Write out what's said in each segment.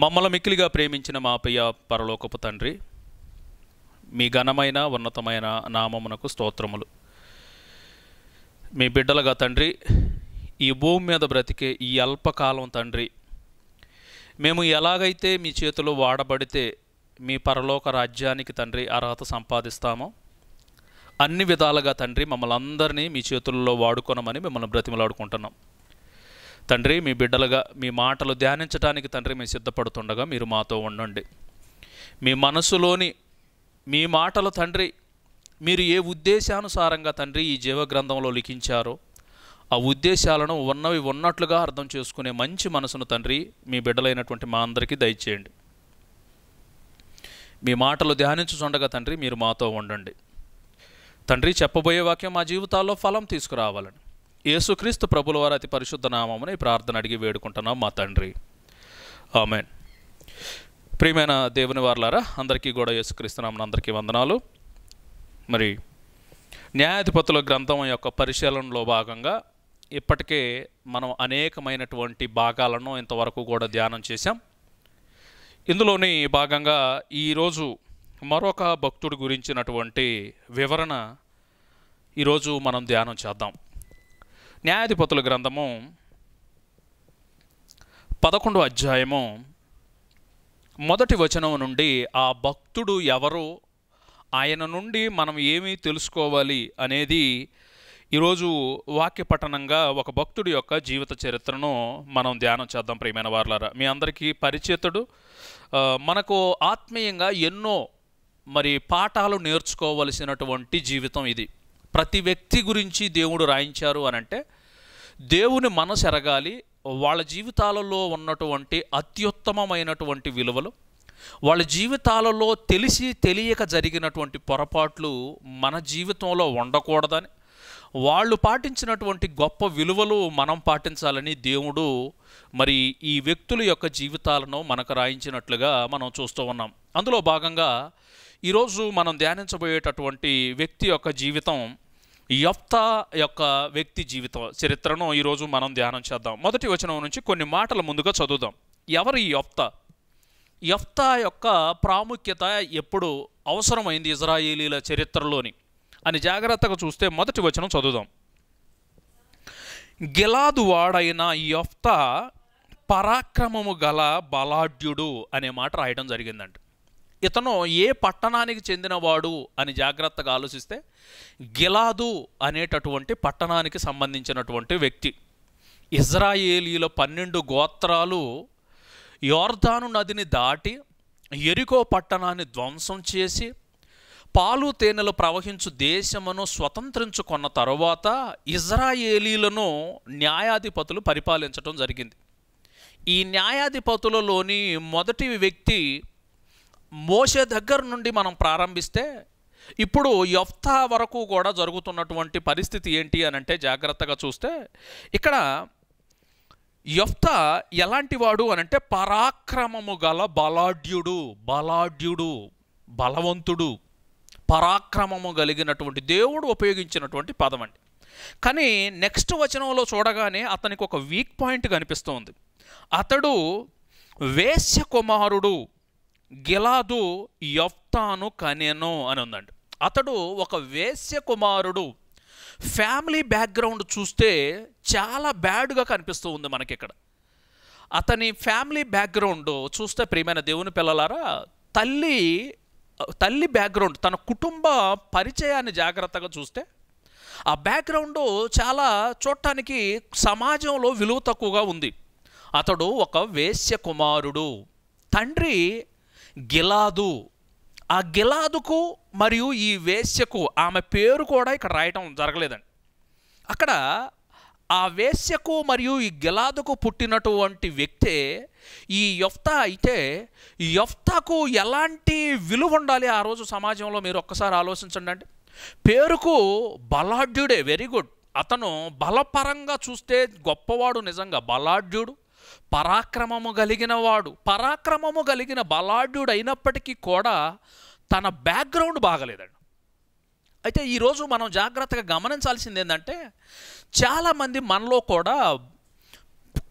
మమ్మల్ని మిక్కిలిగా ప్రేమించిన మా ప్రియ పరలోకపు తండ్రి మీ ఘనమైన ఉన్నతమైన నామమునకు స్తోత్రములు మీ బిడ్డలుగా తండ్రి ఈ భూమి మీద బ్రతికే ఈ అల్పకాలం తండ్రి మేము ఎలాగైతే మీ చేతిలో వాడబడితే మీ పరలోక రాజ్యానికి తండ్రి అర్హత సంపాదిస్తామో అన్ని విధాలుగా తండ్రి మమ్మల్ని అందరినీ మీ చేతుల్లో వాడుకోనమని మిమ్మల్ని బ్రతిమలాడుకుంటున్నాం తండ్రి మీ బిడ్డలుగా మీ మాటలు ధ్యానించడానికి తండ్రి మేము సిద్ధపడుతుండగా మీరు మాతో ఉండండి మీ మనసులోని మీ మాటలు తండ్రి మీరు ఏ ఉద్దేశానుసారంగా తండ్రి ఈ జీవగ్రంథంలో లిఖించారో ఆ ఉద్దేశాలను ఉన్నవి ఉన్నట్లుగా అర్థం చేసుకునే మంచి మనసును తండ్రి మీ బిడ్డలైనటువంటి మా అందరికీ దయచేయండి మీ మాటలు ధ్యానించుచుండగా తండ్రి మీరు మాతో ఉండండి తండ్రి చెప్పబోయే వాక్యం మా జీవితాల్లో ఫలం తీసుకురావాలని యేసుక్రీస్తు ప్రభుల వారి అతి పరిశుద్ధ నామమున ఈ ప్రార్థన అడిగి వేడుకుంటున్నాం మా తండ్రి ఆమెన్ ప్రియమైన దేవుని వార్లారా అందరికీ కూడా యేసుక్రీస్తునామని అందరికీ వందనాలు మరి న్యాయాధిపతుల గ్రంథం యొక్క పరిశీలనలో భాగంగా ఇప్పటికే మనం అనేకమైనటువంటి భాగాలను ఇంతవరకు కూడా ధ్యానం చేశాం ఇందులోని భాగంగా ఈరోజు మరొక భక్తుడి గురించినటువంటి వివరణ ఈరోజు మనం ధ్యానం చేద్దాం న్యాయాధిపతుల గ్రంథము పదకొండు అధ్యాయము మొదటి వచనం నుండి ఆ భక్తుడు ఎవరు ఆయన నుండి మనం ఏమి తెలుసుకోవాలి అనేది ఈరోజు వాక్య పఠనంగా ఒక భక్తుడి యొక్క జీవిత చరిత్రను మనం ధ్యానం చేద్దాం ప్రియమైన వార్లారా మీ అందరికీ పరిచేతుడు మనకు ఆత్మీయంగా ఎన్నో మరి పాఠాలు నేర్చుకోవలసినటువంటి జీవితం ఇది ప్రతి వ్యక్తి గురించి దేవుడు రాయించారు అని అంటే దేవుని మనసు ఎరగాలి వాళ్ళ జీవితాలలో ఉన్నటువంటి అత్యుత్తమమైనటువంటి విలువలు వాళ్ళ జీవితాలలో తెలిసి తెలియక జరిగినటువంటి పొరపాట్లు మన జీవితంలో ఉండకూడదని వాళ్ళు పాటించినటువంటి గొప్ప విలువలు మనం పాటించాలని దేవుడు మరి ఈ వ్యక్తుల యొక్క జీవితాలను మనకు రాయించినట్లుగా మనం చూస్తూ ఉన్నాం అందులో భాగంగా ఈరోజు మనం ధ్యానించబోయేటటువంటి వ్యక్తి యొక్క జీవితం యొప్త యొక్క వ్యక్తి జీవితం చరిత్రను ఈరోజు మనం ధ్యానం చేద్దాం మొదటి వచనం నుంచి కొన్ని మాటలు ముందుగా చదువుదాం ఎవరు ఈ యొప్త యొప్త యొక్క ప్రాముఖ్యత ఎప్పుడు అవసరమైంది ఇజ్రాయేలీల చరిత్రలోని అని జాగ్రత్తగా చూస్తే మొదటి వచనం చదువుదాం గిలాదు వాడైన యొప్త పరాక్రమము గల బలాఢ్యుడు అనే మాట రాయడం జరిగిందండి ఇతను ఏ పట్టణానికి చెందినవాడు అని జాగ్రత్తగా ఆలోచిస్తే గిలాదు అనేటటువంటి పట్టణానికి సంబంధించినటువంటి వ్యక్తి ఇజ్రాయేలీల పన్నెండు గోత్రాలు యోర్ధాను నదిని దాటి ఎరికో పట్టణాన్ని ధ్వంసం చేసి పాలు తేనెలు ప్రవహించు దేశమును స్వతంత్రించుకున్న తరువాత ఇజ్రాయేలీలను న్యాయాధిపతులు పరిపాలించడం జరిగింది ఈ న్యాయాధిపతులలోని మొదటి వ్యక్తి మోసే దగ్గర నుండి మనం ప్రారంభిస్తే ఇప్పుడు యఫ్తా వరకు కూడా జరుగుతున్నటువంటి పరిస్థితి ఏంటి అని అంటే జాగ్రత్తగా చూస్తే ఇక్కడ యఫ్తా ఎలాంటి వాడు అనంటే పరాక్రమము గల బలాఢ్యుడు బలాఢ్యుడు బలవంతుడు పరాక్రమము కలిగినటువంటి దేవుడు ఉపయోగించినటువంటి పదం అండి కానీ నెక్స్ట్ వచనంలో చూడగానే అతనికి ఒక వీక్ పాయింట్ కనిపిస్తోంది అతడు వేశ్య కుమారుడు గిలాదు యఫ్తాను కనేను అని ఉందండి అతడు ఒక వేశ్య కుమారుడు ఫ్యామిలీ బ్యాక్గ్రౌండ్ చూస్తే చాలా బ్యాడ్గా కనిపిస్తూ ఉంది మనకి ఇక్కడ అతని ఫ్యామిలీ బ్యాక్గ్రౌండ్ చూస్తే ప్రియమైన దేవుని పిల్లలారా తల్లి తల్లి బ్యాక్గ్రౌండ్ తన కుటుంబ పరిచయాన్ని జాగ్రత్తగా చూస్తే ఆ బ్యాక్గ్రౌండ్ చాలా చూడటానికి సమాజంలో విలువ తక్కువగా ఉంది అతడు ఒక వేశ్య కుమారుడు తండ్రి గిలాదు ఆ గిలాదుకు మరియు ఈ వేశ్యకు ఆమె పేరు కూడా ఇక్కడ రాయటం జరగలేదండి అక్కడ ఆ వేశ్యకు మరియు ఈ గిలాదుకు పుట్టినటువంటి వ్యక్తే ఈ యొఫ్త అయితే యొఫ్తకు ఎలాంటి విలువ ఉండాలి ఆ రోజు సమాజంలో మీరు ఒక్కసారి ఆలోచించండి అండి పేరుకు బలాఢ్యుడే వెరీ గుడ్ అతను బలపరంగా చూస్తే గొప్పవాడు నిజంగా బలాఢ్యుడు పరాక్రమము కలిగిన వాడు పరాక్రమము కలిగిన బలాఢ్యుడు అయినప్పటికీ కూడా తన బ్యాక్గ్రౌండ్ బాగలేదండి అయితే ఈరోజు మనం జాగ్రత్తగా గమనించాల్సింది ఏంటంటే చాలామంది మనలో కూడా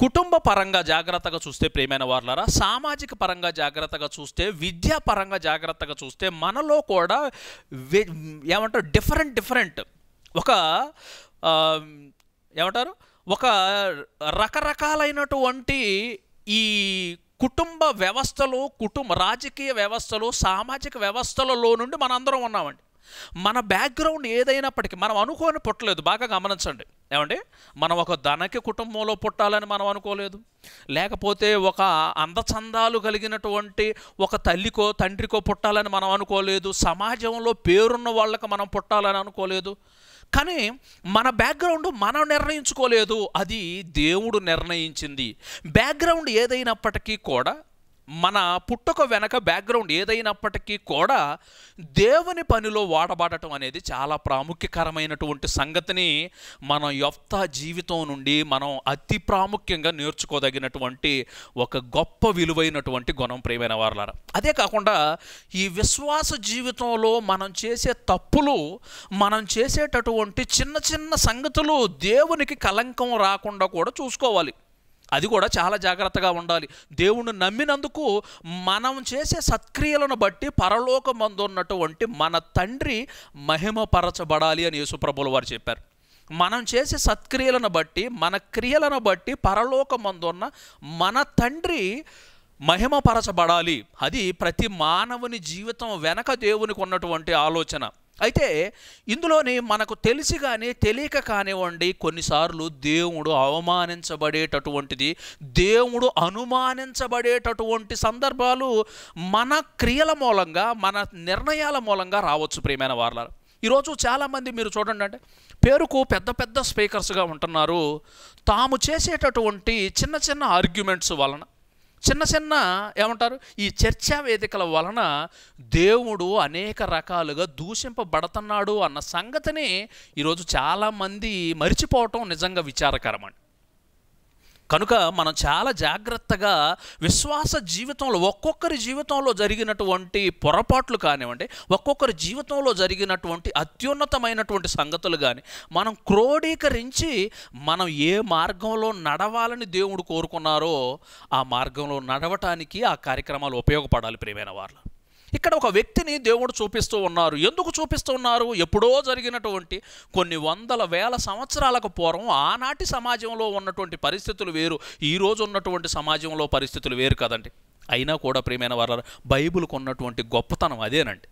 కుటుంబ పరంగా జాగ్రత్తగా చూస్తే ప్రేమైన వార్లరా సామాజిక పరంగా జాగ్రత్తగా చూస్తే విద్యాపరంగా జాగ్రత్తగా చూస్తే మనలో కూడా ఏమంటారు డిఫరెంట్ డిఫరెంట్ ఒక ఏమంటారు ఒక రకరకాలైనటువంటి ఈ కుటుంబ వ్యవస్థలో కుటుంబ రాజకీయ వ్యవస్థలో సామాజిక వ్యవస్థలలో నుండి మనందరం ఉన్నామండి మన బ్యాక్గ్రౌండ్ ఏదైనప్పటికీ మనం అనుకోని పుట్టలేదు బాగా గమనించండి ఏమండి మనం ఒక ధనకి కుటుంబంలో పుట్టాలని మనం అనుకోలేదు లేకపోతే ఒక అందచందాలు కలిగినటువంటి ఒక తల్లికో తండ్రికో పుట్టాలని మనం అనుకోలేదు సమాజంలో పేరున్న వాళ్ళకి మనం పుట్టాలని అనుకోలేదు కానీ మన బ్యాక్గ్రౌండ్ మనం నిర్ణయించుకోలేదు అది దేవుడు నిర్ణయించింది బ్యాక్గ్రౌండ్ ఏదైనప్పటికీ కూడా మన పుట్టుక వెనక బ్యాక్గ్రౌండ్ ఏదైనప్పటికీ కూడా దేవుని పనిలో వాడబడటం అనేది చాలా ప్రాముఖ్యకరమైనటువంటి సంగతిని మన యొక్క జీవితం నుండి మనం అతి ప్రాముఖ్యంగా నేర్చుకోదగినటువంటి ఒక గొప్ప విలువైనటువంటి గుణం ప్రియమైన వారులారు అదే కాకుండా ఈ విశ్వాస జీవితంలో మనం చేసే తప్పులు మనం చేసేటటువంటి చిన్న చిన్న సంగతులు దేవునికి కలంకం రాకుండా కూడా చూసుకోవాలి అది కూడా చాలా జాగ్రత్తగా ఉండాలి దేవుణ్ణి నమ్మినందుకు మనం చేసే సత్క్రియలను బట్టి పరలోకమందున్నటువంటి మన తండ్రి మహిమపరచబడాలి అని యేసుప్రభులు వారు చెప్పారు మనం చేసే సత్క్రియలను బట్టి మన క్రియలను బట్టి పరలోకమందున్న మన తండ్రి మహిమపరచబడాలి అది ప్రతి మానవుని జీవితం వెనక దేవునికి ఉన్నటువంటి ఆలోచన అయితే ఇందులోని మనకు తెలిసి కానీ తెలియక కానివ్వండి కొన్నిసార్లు దేవుడు అవమానించబడేటటువంటిది దేవుడు అనుమానించబడేటటువంటి సందర్భాలు మన క్రియల మూలంగా మన నిర్ణయాల మూలంగా రావచ్చు ప్రియమైన వార్లారు ఈరోజు చాలామంది మీరు చూడండి అంటే పేరుకు పెద్ద పెద్ద స్పీకర్స్గా ఉంటున్నారు తాము చేసేటటువంటి చిన్న చిన్న ఆర్గ్యుమెంట్స్ వలన చిన్న చిన్న ఏమంటారు ఈ చర్చా వేదికల వలన దేవుడు అనేక రకాలుగా దూషింపబడుతున్నాడు అన్న సంగతిని ఈరోజు చాలామంది మరిచిపోవటం నిజంగా విచారకరమండి కనుక మనం చాలా జాగ్రత్తగా విశ్వాస జీవితంలో ఒక్కొక్కరి జీవితంలో జరిగినటువంటి పొరపాట్లు కానివ్వండి ఒక్కొక్కరి జీవితంలో జరిగినటువంటి అత్యున్నతమైనటువంటి సంగతులు కానీ మనం క్రోడీకరించి మనం ఏ మార్గంలో నడవాలని దేవుడు కోరుకున్నారో ఆ మార్గంలో నడవటానికి ఆ కార్యక్రమాలు ఉపయోగపడాలి ప్రియమైన వాళ్ళు ఇక్కడ ఒక వ్యక్తిని దేవుడు చూపిస్తూ ఉన్నారు ఎందుకు చూపిస్తూ ఉన్నారు ఎప్పుడో జరిగినటువంటి కొన్ని వందల వేల సంవత్సరాలకు పూర్వం ఆనాటి సమాజంలో ఉన్నటువంటి పరిస్థితులు వేరు ఈరోజు ఉన్నటువంటి సమాజంలో పరిస్థితులు వేరు కదండి అయినా కూడా ప్రియమైన వారు బైబుల్కు ఉన్నటువంటి గొప్పతనం అదేనండి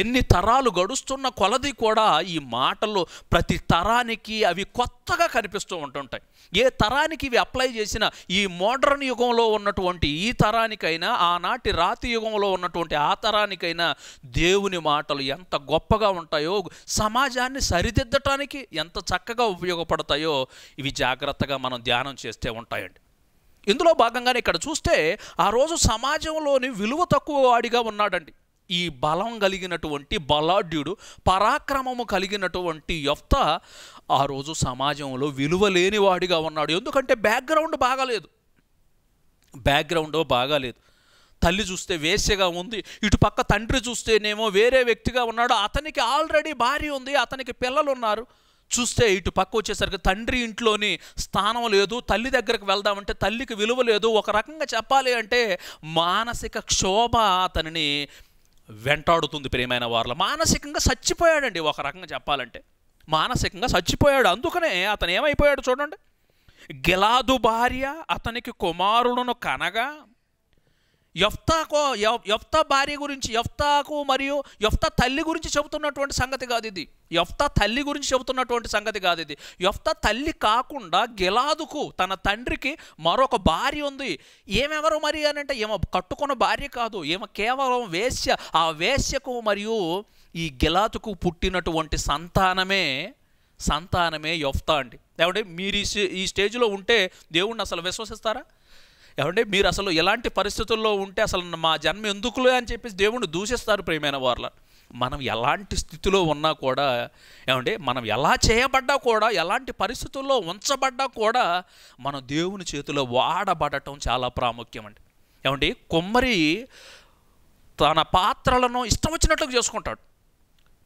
ఎన్ని తరాలు గడుస్తున్న కొలది కూడా ఈ మాటలు ప్రతి తరానికి అవి కొత్తగా కనిపిస్తూ ఉంటుంటాయి ఏ తరానికి ఇవి అప్లై చేసిన ఈ మోడర్న్ యుగంలో ఉన్నటువంటి ఈ తరానికైనా ఆనాటి రాతి యుగంలో ఉన్నటువంటి ఆ తరానికైనా దేవుని మాటలు ఎంత గొప్పగా ఉంటాయో సమాజాన్ని సరిదిద్దటానికి ఎంత చక్కగా ఉపయోగపడతాయో ఇవి జాగ్రత్తగా మనం ధ్యానం చేస్తే ఉంటాయండి ఇందులో భాగంగానే ఇక్కడ చూస్తే ఆ రోజు సమాజంలోని విలువ తక్కువ వాడిగా ఉన్నాడండి ఈ బలం కలిగినటువంటి బలాఢ్యుడు పరాక్రమము కలిగినటువంటి యొఫ్త ఆ రోజు సమాజంలో విలువ లేనివాడిగా ఉన్నాడు ఎందుకంటే బ్యాక్గ్రౌండ్ బాగాలేదు బ్యాక్గ్రౌండ్ బాగాలేదు తల్లి చూస్తే వేసేగా ఉంది ఇటు పక్క తండ్రి చూస్తేనేమో వేరే వ్యక్తిగా ఉన్నాడు అతనికి ఆల్రెడీ భార్య ఉంది అతనికి పిల్లలు ఉన్నారు చూస్తే ఇటు పక్క వచ్చేసరికి తండ్రి ఇంట్లోని స్థానం లేదు తల్లి దగ్గరకు వెళ్దామంటే తల్లికి విలువ లేదు ఒక రకంగా చెప్పాలి అంటే మానసిక క్షోభ అతనిని వెంటాడుతుంది ప్రేమైన వారిలో మానసికంగా చచ్చిపోయాడండి ఒక రకంగా చెప్పాలంటే మానసికంగా చచ్చిపోయాడు అందుకనే అతను ఏమైపోయాడు చూడండి గిలాదు భార్య అతనికి కుమారులను కనగా యొఫ్తాకో యొఫ్తా భార్య గురించి ఎఫ్తాకు మరియు యొఫ్తా తల్లి గురించి చెబుతున్నటువంటి సంగతి కాదు ఇది యొఫ్తా తల్లి గురించి చెబుతున్నటువంటి సంగతి కాదు ఇది యొఫ్తా తల్లి కాకుండా గిలాదుకు తన తండ్రికి మరొక భార్య ఉంది ఏమెవరు మరి అని అంటే ఈమె కట్టుకున్న భార్య కాదు ఏమ కేవలం వేశ్య ఆ వేశ్యకు మరియు ఈ గిలాదుకు పుట్టినటువంటి సంతానమే సంతానమే ఎఫ్తా అండి లేకుంటే మీరు ఈ స్టేజ్లో ఉంటే దేవుణ్ణి అసలు విశ్వసిస్తారా ఏమంటే మీరు అసలు ఎలాంటి పరిస్థితుల్లో ఉంటే అసలు మా జన్మ ఎందుకులే అని చెప్పేసి దేవుణ్ణి దూషిస్తారు ప్రేమైన వార్ల మనం ఎలాంటి స్థితిలో ఉన్నా కూడా ఏమంటే మనం ఎలా చేయబడ్డా కూడా ఎలాంటి పరిస్థితుల్లో ఉంచబడ్డా కూడా మనం దేవుని చేతిలో వాడబడటం చాలా ప్రాముఖ్యం అండి ఏమంటే కొమ్మరి తన పాత్రలను ఇష్టం వచ్చినట్లుగా చేసుకుంటాడు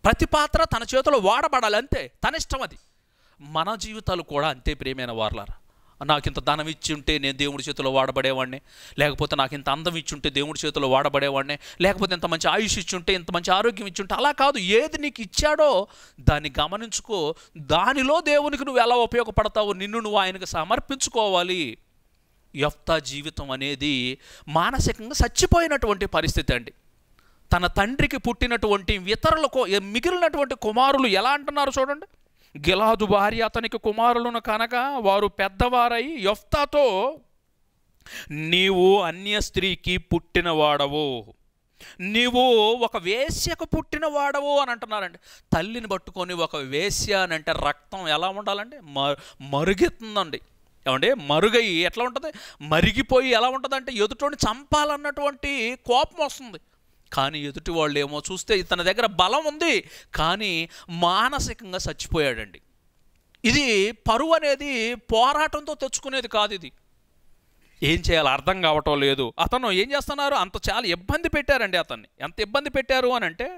ప్రతి పాత్ర తన చేతిలో వాడబడాలి అంతే తన ఇష్టం అది మన జీవితాలు కూడా అంతే ప్రియమైన వార్లారా నాకు ఇంత ధనం ఇచ్చి ఉంటే నేను దేవుడి చేతిలో వాడబడేవాడిని లేకపోతే నాకు ఇంత అందం ఇచ్చి ఉంటే దేవుడి చేతిలో వాడబడేవాడిని లేకపోతే ఇంత మంచి ఆయుష్ ఉంటే ఇంత మంచి ఆరోగ్యం ఇచ్చి ఉంటే అలా కాదు ఏది నీకు ఇచ్చాడో దాన్ని గమనించుకో దానిలో దేవునికి నువ్వు ఎలా ఉపయోగపడతావో నిన్ను నువ్వు ఆయనకు సమర్పించుకోవాలి యఫ్తా జీవితం అనేది మానసికంగా చచ్చిపోయినటువంటి పరిస్థితి అండి తన తండ్రికి పుట్టినటువంటి ఇతరులకు మిగిలినటువంటి కుమారులు ఎలా అంటున్నారు చూడండి గిలాదు భార్య అతనికి కుమారులను కనుక వారు పెద్దవారై యొఫ్తాతో నీవు అన్య స్త్రీకి పుట్టినవాడవు నీవు ఒక వేశ్యకు పుట్టినవాడవు అని అంటున్నారండి తల్లిని పట్టుకొని ఒక వేశ్య అని అంటే రక్తం ఎలా ఉండాలండి మరుగెత్తుందండి ఏమండి మరుగై ఎట్లా ఉంటుంది మరిగిపోయి ఎలా ఉంటుందంటే ఎదుటోని చంపాలన్నటువంటి కోపం వస్తుంది కానీ ఎదుటి వాళ్ళు ఏమో చూస్తే తన దగ్గర బలం ఉంది కానీ మానసికంగా చచ్చిపోయాడండి ఇది పరువు అనేది పోరాటంతో తెచ్చుకునేది కాదు ఇది ఏం చేయాలో అర్థం కావటం లేదు అతను ఏం చేస్తున్నారు అంత చాలా ఇబ్బంది పెట్టారండి అతన్ని ఎంత ఇబ్బంది పెట్టారు అని అంటే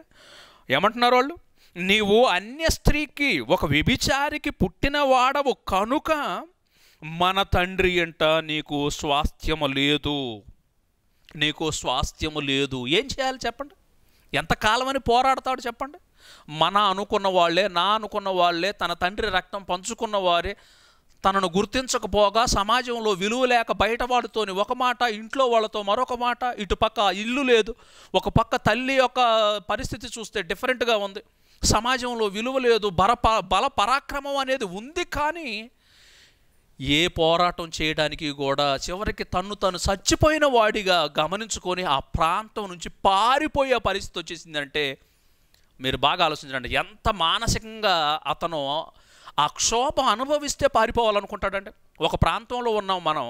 ఏమంటున్నారు వాళ్ళు నీవు అన్య స్త్రీకి ఒక వ్యభిచారికి పుట్టిన వాడవు కనుక మన తండ్రి అంట నీకు స్వాస్థ్యము లేదు నీకు స్వాస్థ్యము లేదు ఏం చేయాలి చెప్పండి ఎంతకాలమని పోరాడతాడు చెప్పండి మన అనుకున్న వాళ్ళే నా అనుకున్న వాళ్ళే తన తండ్రి రక్తం పంచుకున్న వారే తనను గుర్తించకపోగా సమాజంలో విలువ లేక బయట వాళ్ళతోని ఒక మాట ఇంట్లో వాళ్ళతో మరొక మాట ఇటుపక్క ఇల్లు లేదు ఒక పక్క తల్లి యొక్క పరిస్థితి చూస్తే డిఫరెంట్గా ఉంది సమాజంలో విలువ లేదు బర బల పరాక్రమం అనేది ఉంది కానీ ఏ పోరాటం చేయడానికి కూడా చివరికి తను తను చచ్చిపోయిన వాడిగా గమనించుకొని ఆ ప్రాంతం నుంచి పారిపోయే పరిస్థితి వచ్చేసిందంటే మీరు బాగా ఆలోచించండి ఎంత మానసికంగా అతను ఆ క్షోభం అనుభవిస్తే పారిపోవాలనుకుంటాడంటే ఒక ప్రాంతంలో ఉన్నాం మనం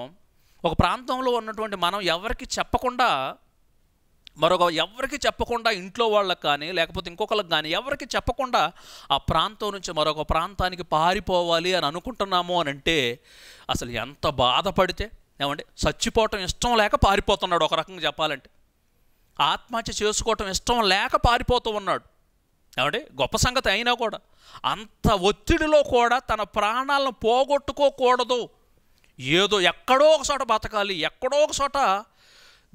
ఒక ప్రాంతంలో ఉన్నటువంటి మనం ఎవరికి చెప్పకుండా మరొక ఎవరికి చెప్పకుండా ఇంట్లో వాళ్ళకి కానీ లేకపోతే ఇంకొకరికి కానీ ఎవరికి చెప్పకుండా ఆ ప్రాంతం నుంచి మరొక ప్రాంతానికి పారిపోవాలి అని అనుకుంటున్నాము అని అంటే అసలు ఎంత బాధపడితే ఏమంటే చచ్చిపోవటం ఇష్టం లేక పారిపోతున్నాడు ఒక రకంగా చెప్పాలంటే ఆత్మహత్య చేసుకోవటం ఇష్టం లేక పారిపోతూ ఉన్నాడు ఏమంటే గొప్ప సంగతి అయినా కూడా అంత ఒత్తిడిలో కూడా తన ప్రాణాలను పోగొట్టుకోకూడదు ఏదో ఎక్కడో ఒకసోట బతకాలి ఎక్కడో ఒకసోట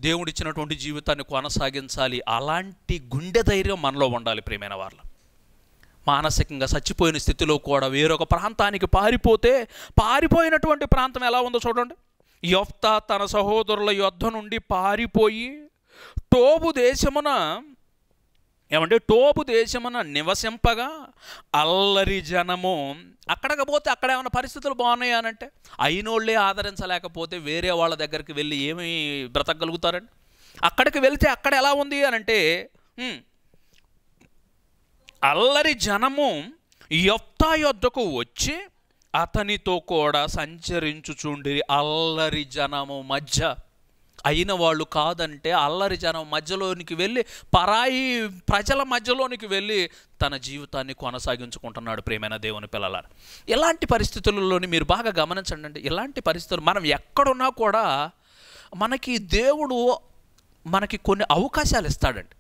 దేవుడిచ్చినటువంటి జీవితాన్ని కొనసాగించాలి అలాంటి గుండె ధైర్యం మనలో ఉండాలి ప్రేమైన వాళ్ళ మానసికంగా చచ్చిపోయిన స్థితిలో కూడా వేరొక ప్రాంతానికి పారిపోతే పారిపోయినటువంటి ప్రాంతం ఎలా ఉందో చూడండి యొఫ్త తన సహోదరుల యొద్ధ నుండి పారిపోయి టోబు దేశమున ఏమంటే టోపు దేశమున నివసింపగా అల్లరి జనము అక్కడకపోతే పోతే అక్కడ ఏమైనా పరిస్థితులు బాగున్నాయనంటే అయినోళ్ళే ఆదరించలేకపోతే వేరే వాళ్ళ దగ్గరికి వెళ్ళి ఏమి బ్రతకగలుగుతారండి అక్కడికి వెళ్తే అక్కడ ఎలా ఉంది అనంటే అల్లరి జనము యొత్తా యొద్దకు వచ్చి అతనితో కూడా సంచరించుచుండి అల్లరి జనము మధ్య అయిన వాళ్ళు కాదంటే అల్లరి జనం మధ్యలోనికి వెళ్ళి పరాయి ప్రజల మధ్యలోనికి వెళ్ళి తన జీవితాన్ని కొనసాగించుకుంటున్నాడు ప్రేమైన దేవుని పిల్లలారు ఎలాంటి పరిస్థితులలోని మీరు బాగా గమనించండి అండి ఎలాంటి పరిస్థితులు మనం ఎక్కడున్నా కూడా మనకి దేవుడు మనకి కొన్ని అవకాశాలు ఇస్తాడండి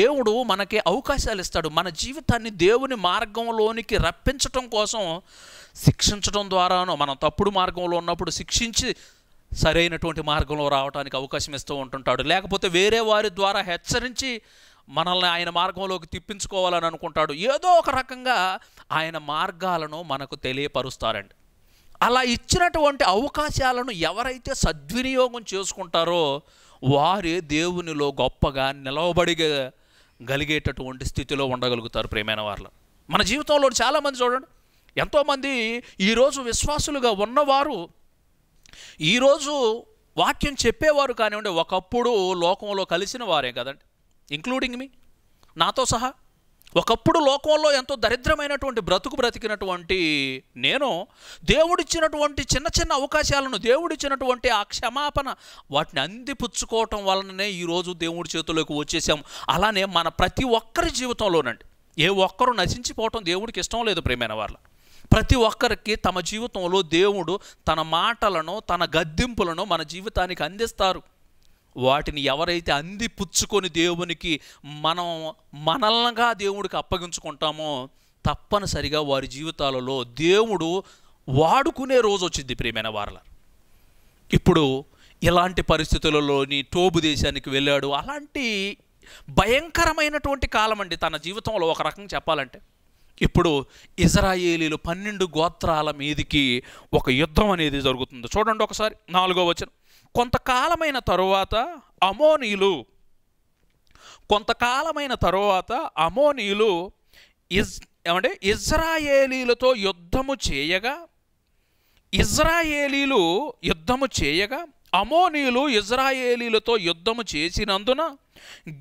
దేవుడు మనకి అవకాశాలు ఇస్తాడు మన జీవితాన్ని దేవుని మార్గంలోనికి రప్పించటం కోసం శిక్షించడం ద్వారానో మనం తప్పుడు మార్గంలో ఉన్నప్పుడు శిక్షించి సరైనటువంటి మార్గంలో రావడానికి అవకాశం ఇస్తూ ఉంటుంటాడు లేకపోతే వేరే వారి ద్వారా హెచ్చరించి మనల్ని ఆయన మార్గంలోకి తిప్పించుకోవాలని అనుకుంటాడు ఏదో ఒక రకంగా ఆయన మార్గాలను మనకు తెలియపరుస్తారండి అలా ఇచ్చినటువంటి అవకాశాలను ఎవరైతే సద్వినియోగం చేసుకుంటారో వారే దేవునిలో గొప్పగా నిలవబడిగా గలిగేటటువంటి స్థితిలో ఉండగలుగుతారు ప్రేమైన వారిలో మన జీవితంలో చాలామంది చూడండి ఎంతోమంది ఈరోజు విశ్వాసులుగా ఉన్నవారు ఈరోజు వాక్యం చెప్పేవారు కానివ్వండి ఒకప్పుడు లోకంలో కలిసిన వారే కదండి ఇంక్లూడింగ్ మీ నాతో సహా ఒకప్పుడు లోకంలో ఎంతో దరిద్రమైనటువంటి బ్రతుకు బ్రతికినటువంటి నేను దేవుడిచ్చినటువంటి చిన్న చిన్న అవకాశాలను దేవుడిచ్చినటువంటి ఆ క్షమాపణ వాటిని అందిపుచ్చుకోవటం వలననే ఈరోజు దేవుడి చేతిలోకి వచ్చేసాం అలానే మన ప్రతి ఒక్కరి జీవితంలోనండి ఏ ఒక్కరు నశించిపోవటం దేవుడికి ఇష్టం లేదు ప్రేమైన వాళ్ళ ప్రతి ఒక్కరికి తమ జీవితంలో దేవుడు తన మాటలను తన గద్దింపులను మన జీవితానికి అందిస్తారు వాటిని ఎవరైతే అంది పుచ్చుకొని దేవునికి మనం మనల్గా దేవుడికి అప్పగించుకుంటామో తప్పనిసరిగా వారి జీవితాలలో దేవుడు వాడుకునే రోజు వచ్చింది ప్రియమైన వారల ఇప్పుడు ఇలాంటి పరిస్థితులలోని టోబు దేశానికి వెళ్ళాడు అలాంటి భయంకరమైనటువంటి కాలం అండి తన జీవితంలో ఒక రకంగా చెప్పాలంటే ఇప్పుడు ఇజ్రాయేలీలు పన్నెండు గోత్రాల మీదికి ఒక యుద్ధం అనేది జరుగుతుంది చూడండి ఒకసారి నాలుగో వచనం కొంతకాలమైన తరువాత అమోనీలు కొంతకాలమైన తరువాత అమోనీలు ఇజ్ ఏమంటే ఇజ్రాయేలీలతో యుద్ధము చేయగా ఇజ్రాయేలీలు యుద్ధము చేయగా అమోనీలు ఇజ్రాయేలీలతో యుద్ధము చేసినందున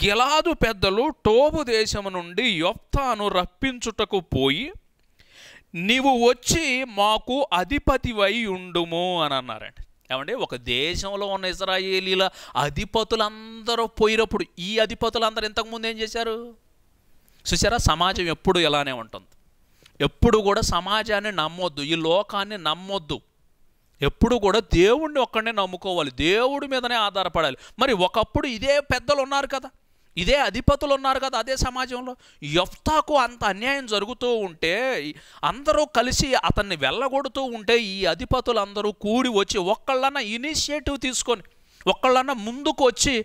గిలాదు పెద్దలు టోబు దేశము నుండి యొప్తాను రప్పించుటకు పోయి నీవు వచ్చి మాకు అధిపతివై ఉండుము అని అన్నారండి ఏమంటే ఒక దేశంలో ఉన్న ఇజ్రాయేలీల అధిపతులందరూ పోయినప్పుడు ఈ అధిపతులందరూ ఇంతకుముందు ఏం చేశారు చూసారా సమాజం ఎప్పుడు ఇలానే ఉంటుంది ఎప్పుడు కూడా సమాజాన్ని నమ్మొద్దు ఈ లోకాన్ని నమ్మొద్దు ఎప్పుడు కూడా దేవుణ్ణి ఒక్కడనే నమ్ముకోవాలి దేవుడి మీదనే ఆధారపడాలి మరి ఒకప్పుడు ఇదే పెద్దలు ఉన్నారు కదా ఇదే అధిపతులు ఉన్నారు కదా అదే సమాజంలో ఎఫ్తాకు అంత అన్యాయం జరుగుతూ ఉంటే అందరూ కలిసి అతన్ని వెళ్ళగొడుతూ ఉంటే ఈ అధిపతులందరూ కూడి వచ్చి ఒక్కళ్ళన్నా ఇనిషియేటివ్ తీసుకొని ఒక్కళ్ళన్నా ముందుకు వచ్చి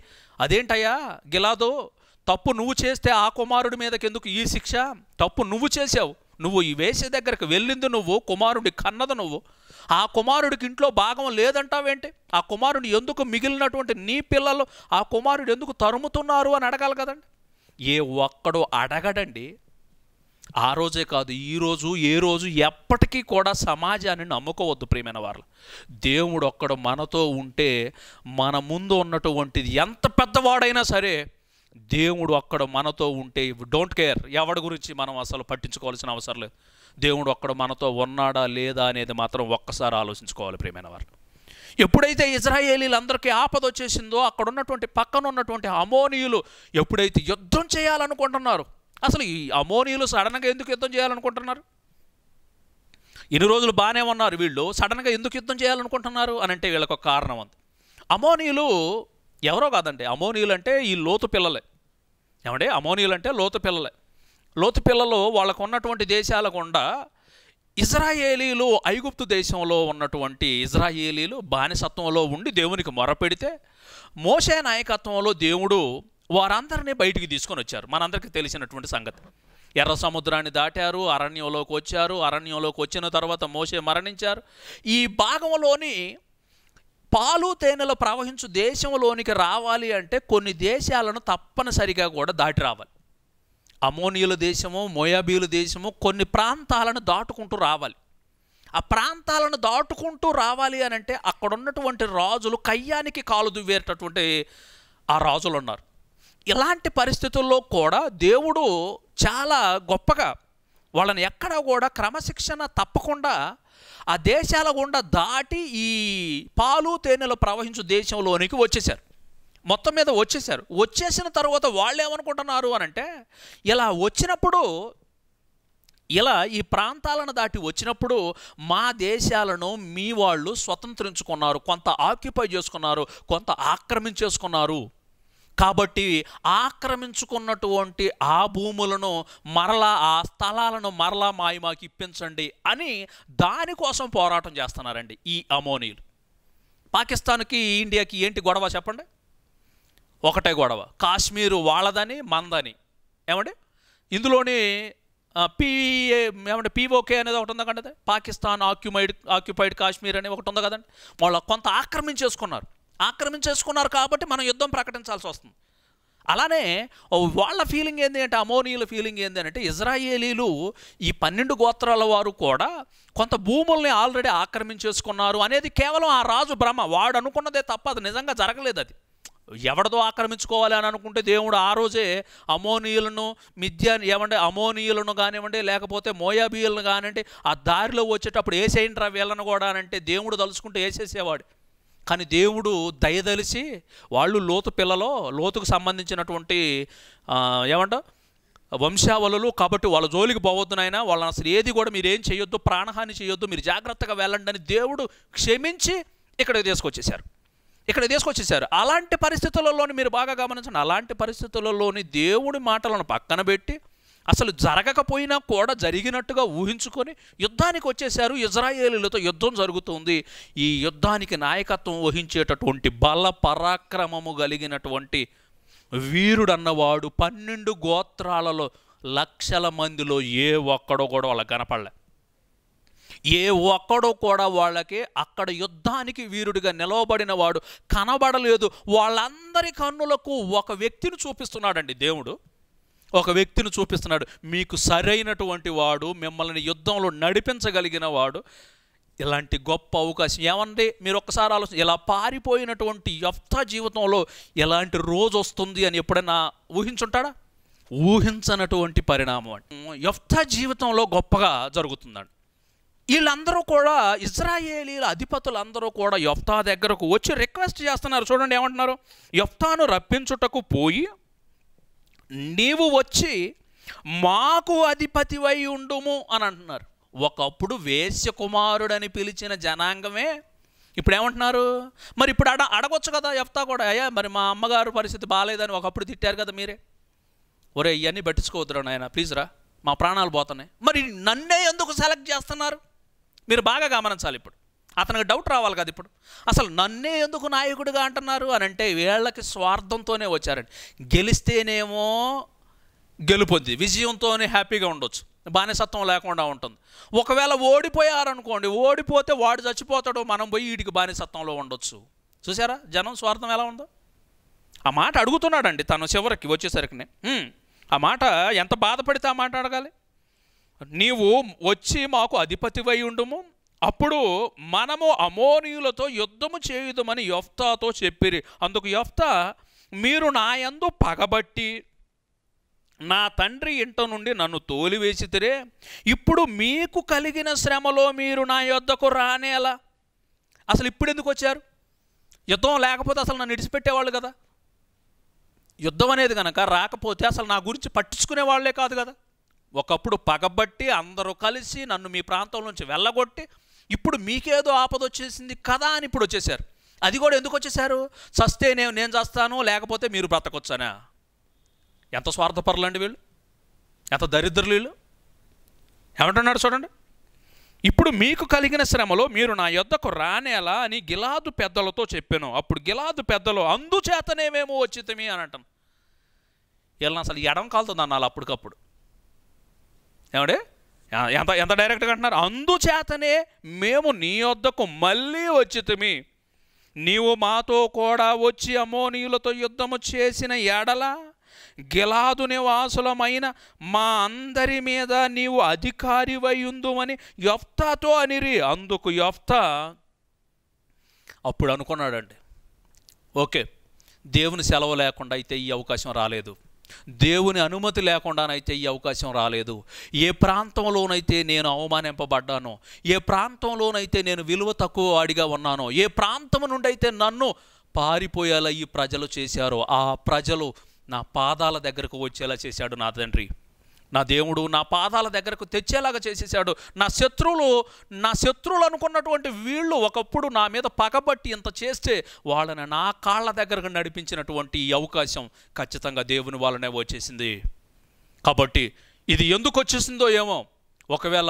అదేంటయ్యా గిలాదో తప్పు నువ్వు చేస్తే ఆ కుమారుడి మీదకెందుకు ఈ శిక్ష తప్పు నువ్వు చేసావు నువ్వు ఈ వేసే దగ్గరికి వెళ్ళింది నువ్వు కుమారుడి కన్నది నువ్వు ఆ కుమారుడికి ఇంట్లో భాగం లేదంటావేంటి ఆ కుమారుడు ఎందుకు మిగిలినటువంటి నీ పిల్లలు ఆ కుమారుడు ఎందుకు తరుముతున్నారు అని అడగాలి కదండి ఏ ఒక్కడు అడగడండి ఆ రోజే కాదు ఈరోజు ఏ రోజు ఎప్పటికీ కూడా సమాజాన్ని నమ్ముకోవద్దు ప్రియమైన వాళ్ళు దేవుడు ఒక్కడు మనతో ఉంటే మన ముందు ఉన్నటువంటిది ఎంత పెద్దవాడైనా సరే దేవుడు అక్కడ మనతో ఉంటే డోంట్ కేర్ ఎవడి గురించి మనం అసలు పట్టించుకోవాల్సిన అవసరం లేదు దేవుడు అక్కడ మనతో ఉన్నాడా లేదా అనేది మాత్రం ఒక్కసారి ఆలోచించుకోవాలి ప్రేమైన వారు ఎప్పుడైతే ఇజ్రాయేలీలందరికీ ఆపద వచ్చేసిందో అక్కడ ఉన్నటువంటి పక్కన ఉన్నటువంటి అమోనియులు ఎప్పుడైతే యుద్ధం చేయాలనుకుంటున్నారు అసలు ఈ అమోనియులు సడన్గా ఎందుకు యుద్ధం చేయాలనుకుంటున్నారు ఇన్ని రోజులు బాగానే ఉన్నారు వీళ్ళు సడన్గా ఎందుకు యుద్ధం చేయాలనుకుంటున్నారు అని అంటే వీళ్ళకు ఒక కారణం ఉంది అమోనియులు ఎవరో కాదండి అమోనియులు అంటే ఈ లోతు పిల్లలే ఏమంటే అమోనియులు అంటే లోతు పిల్లలే లోతు పిల్లలు వాళ్ళకు ఉన్నటువంటి దేశాల గుండా ఇజ్రాయేలీలు ఐగుప్తు దేశంలో ఉన్నటువంటి ఇజ్రాయేలీలు బానిసత్వంలో ఉండి దేవునికి మొరపెడితే మోసే నాయకత్వంలో దేవుడు వారందరినీ బయటికి తీసుకొని వచ్చారు మనందరికీ తెలిసినటువంటి సంగతి ఎర్ర సముద్రాన్ని దాటారు అరణ్యంలోకి వచ్చారు అరణ్యంలోకి వచ్చిన తర్వాత మోసే మరణించారు ఈ భాగంలోని పాలు తేనెలు ప్రవహించు దేశంలోనికి రావాలి అంటే కొన్ని దేశాలను తప్పనిసరిగా కూడా దాటి రావాలి అమోనియుల దేశము మోయాబీల దేశము కొన్ని ప్రాంతాలను దాటుకుంటూ రావాలి ఆ ప్రాంతాలను దాటుకుంటూ రావాలి అని అంటే అక్కడ ఉన్నటువంటి రాజులు కయ్యానికి కాలు దువ్వేటటువంటి ఆ రాజులు ఉన్నారు ఇలాంటి పరిస్థితుల్లో కూడా దేవుడు చాలా గొప్పగా వాళ్ళని ఎక్కడ కూడా క్రమశిక్షణ తప్పకుండా ఆ దేశాల గుండా దాటి ఈ పాలు తేనెలు ప్రవహించు దేశంలోనికి వచ్చేసారు మొత్తం మీద వచ్చేసారు వచ్చేసిన తర్వాత వాళ్ళు ఏమనుకుంటున్నారు అని అంటే ఇలా వచ్చినప్పుడు ఇలా ఈ ప్రాంతాలను దాటి వచ్చినప్పుడు మా దేశాలను మీ వాళ్ళు స్వతంత్రించుకున్నారు కొంత ఆక్యుపై చేసుకున్నారు కొంత ఆక్రమించేసుకున్నారు కాబట్టి ఆక్రమించుకున్నటువంటి ఆ భూములను మరలా ఆ స్థలాలను మరలా మాయమాకి ఇప్పించండి అని దానికోసం పోరాటం చేస్తున్నారండి ఈ అమోనీలు పాకిస్తాన్కి ఇండియాకి ఏంటి గొడవ చెప్పండి ఒకటే గొడవ కాశ్మీరు వాళ్ళదని మందని ఏమండి ఇందులోనే పిఏ ఏమంటే పీఓకే అనేది ఒకటి ఉందా కంటే పాకిస్తాన్ ఆక్యుపైడ్ ఆక్యుపైడ్ కాశ్మీర్ అనేది ఒకటి ఉందా కదండి వాళ్ళు కొంత ఆక్రమించేసుకున్నారు ఆక్రమించేసుకున్నారు కాబట్టి మనం యుద్ధం ప్రకటించాల్సి వస్తుంది అలానే వాళ్ళ ఫీలింగ్ ఏంది అంటే అమోనీయుల ఫీలింగ్ ఏంది అంటే ఇజ్రాయేలీలు ఈ పన్నెండు గోత్రాల వారు కూడా కొంత భూముల్ని ఆల్రెడీ ఆక్రమించేసుకున్నారు అనేది కేవలం ఆ రాజు భ్రమ వాడు అనుకున్నదే తప్ప అది నిజంగా జరగలేదు అది ఎవడదో ఆక్రమించుకోవాలి అని అనుకుంటే దేవుడు ఆ రోజే అమోనీయులను మిథ్యాన్ ఏమంటే అమోనీయులను కానివ్వండి లేకపోతే మోయాబీయులను కానివ్వండి ఆ దారిలో వచ్చేటప్పుడు వేసేయండి రా వీళ్ళను కూడా అంటే దేవుడు తలుచుకుంటే వేసేసేవాడు కానీ దేవుడు దయదలిచి వాళ్ళు లోతు పిల్లలో లోతుకు సంబంధించినటువంటి ఏమంట వంశావళులు కాబట్టి వాళ్ళ జోలికి పోవద్దు నాయన వాళ్ళని అసలు ఏది కూడా మీరు ఏం చేయొద్దు ప్రాణహాని చేయొద్దు మీరు జాగ్రత్తగా వెళ్ళండి అని దేవుడు క్షమించి ఇక్కడికి తీసుకొచ్చేశారు ఇక్కడ తీసుకొచ్చేసారు అలాంటి పరిస్థితులలోని మీరు బాగా గమనించండి అలాంటి పరిస్థితులలోని దేవుడి మాటలను పక్కన పెట్టి అసలు జరగకపోయినా కూడా జరిగినట్టుగా ఊహించుకొని యుద్ధానికి వచ్చేశారు ఇజ్రాయేలీలతో యుద్ధం జరుగుతుంది ఈ యుద్ధానికి నాయకత్వం వహించేటటువంటి బల పరాక్రమము కలిగినటువంటి వీరుడన్నవాడు పన్నెండు గోత్రాలలో లక్షల మందిలో ఏ ఒక్కడో కూడా వాళ్ళకి కనపడలే ఏ ఒక్కడో కూడా వాళ్ళకి అక్కడ యుద్ధానికి వీరుడిగా నిలవబడిన వాడు కనబడలేదు వాళ్ళందరి కన్నులకు ఒక వ్యక్తిని చూపిస్తున్నాడండి దేవుడు ఒక వ్యక్తిని చూపిస్తున్నాడు మీకు సరైనటువంటి వాడు మిమ్మల్ని యుద్ధంలో నడిపించగలిగిన వాడు ఇలాంటి గొప్ప అవకాశం ఏమండి మీరు ఒక్కసారి ఆలోచన ఇలా పారిపోయినటువంటి యఫ్తా జీవితంలో ఎలాంటి రోజు వస్తుంది అని ఎప్పుడైనా ఊహించుంటాడా ఊహించనటువంటి పరిణామం అంటే యఫ్తా జీవితంలో గొప్పగా జరుగుతుందండి వీళ్ళందరూ కూడా ఇజ్రాయేలీల అధిపతులందరూ కూడా యొఫ్తా దగ్గరకు వచ్చి రిక్వెస్ట్ చేస్తున్నారు చూడండి ఏమంటున్నారు యొఫ్తాను రప్పించుటకు పోయి నీవు వచ్చి మాకు అధిపతివై ఉండుము అని అంటున్నారు ఒకప్పుడు వేశ్య కుమారుడని పిలిచిన జనాంగమే ఇప్పుడు ఏమంటున్నారు మరి ఇప్పుడు అడ అడగొచ్చు కదా ఎఫ్తా కూడా అయ్యా మరి మా అమ్మగారు పరిస్థితి బాగాలేదని ఒకప్పుడు తిట్టారు కదా మీరే ఒరే ఇవన్నీ పట్టించుకోవద్దురా నాయన ప్లీజ్ రా మా ప్రాణాలు పోతున్నాయి మరి నన్నే ఎందుకు సెలెక్ట్ చేస్తున్నారు మీరు బాగా గమనించాలి ఇప్పుడు అతనికి డౌట్ రావాలి కదా ఇప్పుడు అసలు నన్నే ఎందుకు నాయకుడిగా అంటున్నారు అని అంటే వీళ్ళకి స్వార్థంతోనే వచ్చారండి గెలిస్తేనేమో గెలుపొంది విజయంతోనే హ్యాపీగా ఉండొచ్చు బానిసత్వం లేకుండా ఉంటుంది ఒకవేళ ఓడిపోయారనుకోండి ఓడిపోతే వాడు చచ్చిపోతాడు మనం పోయి వీటికి బానిసత్వంలో ఉండొచ్చు చూసారా జనం స్వార్థం ఎలా ఉందో ఆ మాట అడుగుతున్నాడండి తను చివరికి వచ్చేసరికి ఆ మాట ఎంత బాధపడితే ఆ మాట అడగాలి నీవు వచ్చి మాకు అధిపతివై ఉండుము అప్పుడు మనము అమోనియులతో యుద్ధము చేయుదమని యొఫ్తాతో చెప్పిరి అందుకు యొఫ్తా మీరు నా యందు పగబట్టి నా తండ్రి ఇంట నుండి నన్ను తోలివేసి తిరే ఇప్పుడు మీకు కలిగిన శ్రమలో మీరు నా యొద్దకు రానేలా అసలు ఇప్పుడు ఎందుకు వచ్చారు యుద్ధం లేకపోతే అసలు నన్ను ఇడిచిపెట్టేవాళ్ళు కదా యుద్ధం అనేది కనుక రాకపోతే అసలు నా గురించి పట్టించుకునే వాళ్ళే కాదు కదా ఒకప్పుడు పగబట్టి అందరూ కలిసి నన్ను మీ ప్రాంతం నుంచి వెళ్ళగొట్టి ఇప్పుడు మీకేదో ఆపద వచ్చేసింది కదా అని ఇప్పుడు వచ్చేసారు అది కూడా ఎందుకు వచ్చేసారు సస్తే నేను నేను చేస్తాను లేకపోతే మీరు బ్రతకొచ్చానా ఎంత స్వార్థపరులండి వీళ్ళు ఎంత దరిద్రులు వీళ్ళు ఏమంటున్నాడు చూడండి ఇప్పుడు మీకు కలిగిన శ్రమలో మీరు నా యొద్దకు రానేలా అని గిలాదు పెద్దలతో చెప్పాను అప్పుడు గిలాదు పెద్దలు అందుచేతనే మేము వచ్చితమి అని అంటాం వీళ్ళని అసలు ఎడం కాలుతుంది అన్నాళ్ళు అప్పటికప్పుడు ఏమండే ఎంత ఎంత డైరెక్ట్గా అంటున్నారు అందుచేతనే మేము నీ వద్దకు మళ్ళీ వచ్చి తిమి నీవు మాతో కూడా వచ్చి అమోనీయులతో యుద్ధము చేసిన ఎడల గిలాదు నివాసులమైన మా అందరి మీద నీవు అధికారివయుందుమని యఫ్తాతో అనిరి అందుకు యఫ్త అప్పుడు అనుకున్నాడండి ఓకే దేవుని సెలవు లేకుండా అయితే ఈ అవకాశం రాలేదు దేవుని అనుమతి లేకుండానైతే ఈ అవకాశం రాలేదు ఏ ప్రాంతంలోనైతే నేను అవమానింపబడ్డానో ఏ ప్రాంతంలోనైతే నేను విలువ తక్కువ వాడిగా ఉన్నానో ఏ ప్రాంతం నుండి అయితే నన్ను పారిపోయేలా ఈ ప్రజలు చేశారో ఆ ప్రజలు నా పాదాల దగ్గరకు వచ్చేలా చేశాడు నా తండ్రి నా దేవుడు నా పాదాల దగ్గరకు తెచ్చేలాగా చేసేసాడు నా శత్రువులు నా శత్రువులు అనుకున్నటువంటి వీళ్ళు ఒకప్పుడు నా మీద పగబట్టి ఇంత చేస్తే వాళ్ళని నా కాళ్ళ దగ్గరకు నడిపించినటువంటి ఈ అవకాశం ఖచ్చితంగా దేవుని వాళ్ళనే వచ్చేసింది కాబట్టి ఇది ఎందుకు వచ్చేసిందో ఏమో ఒకవేళ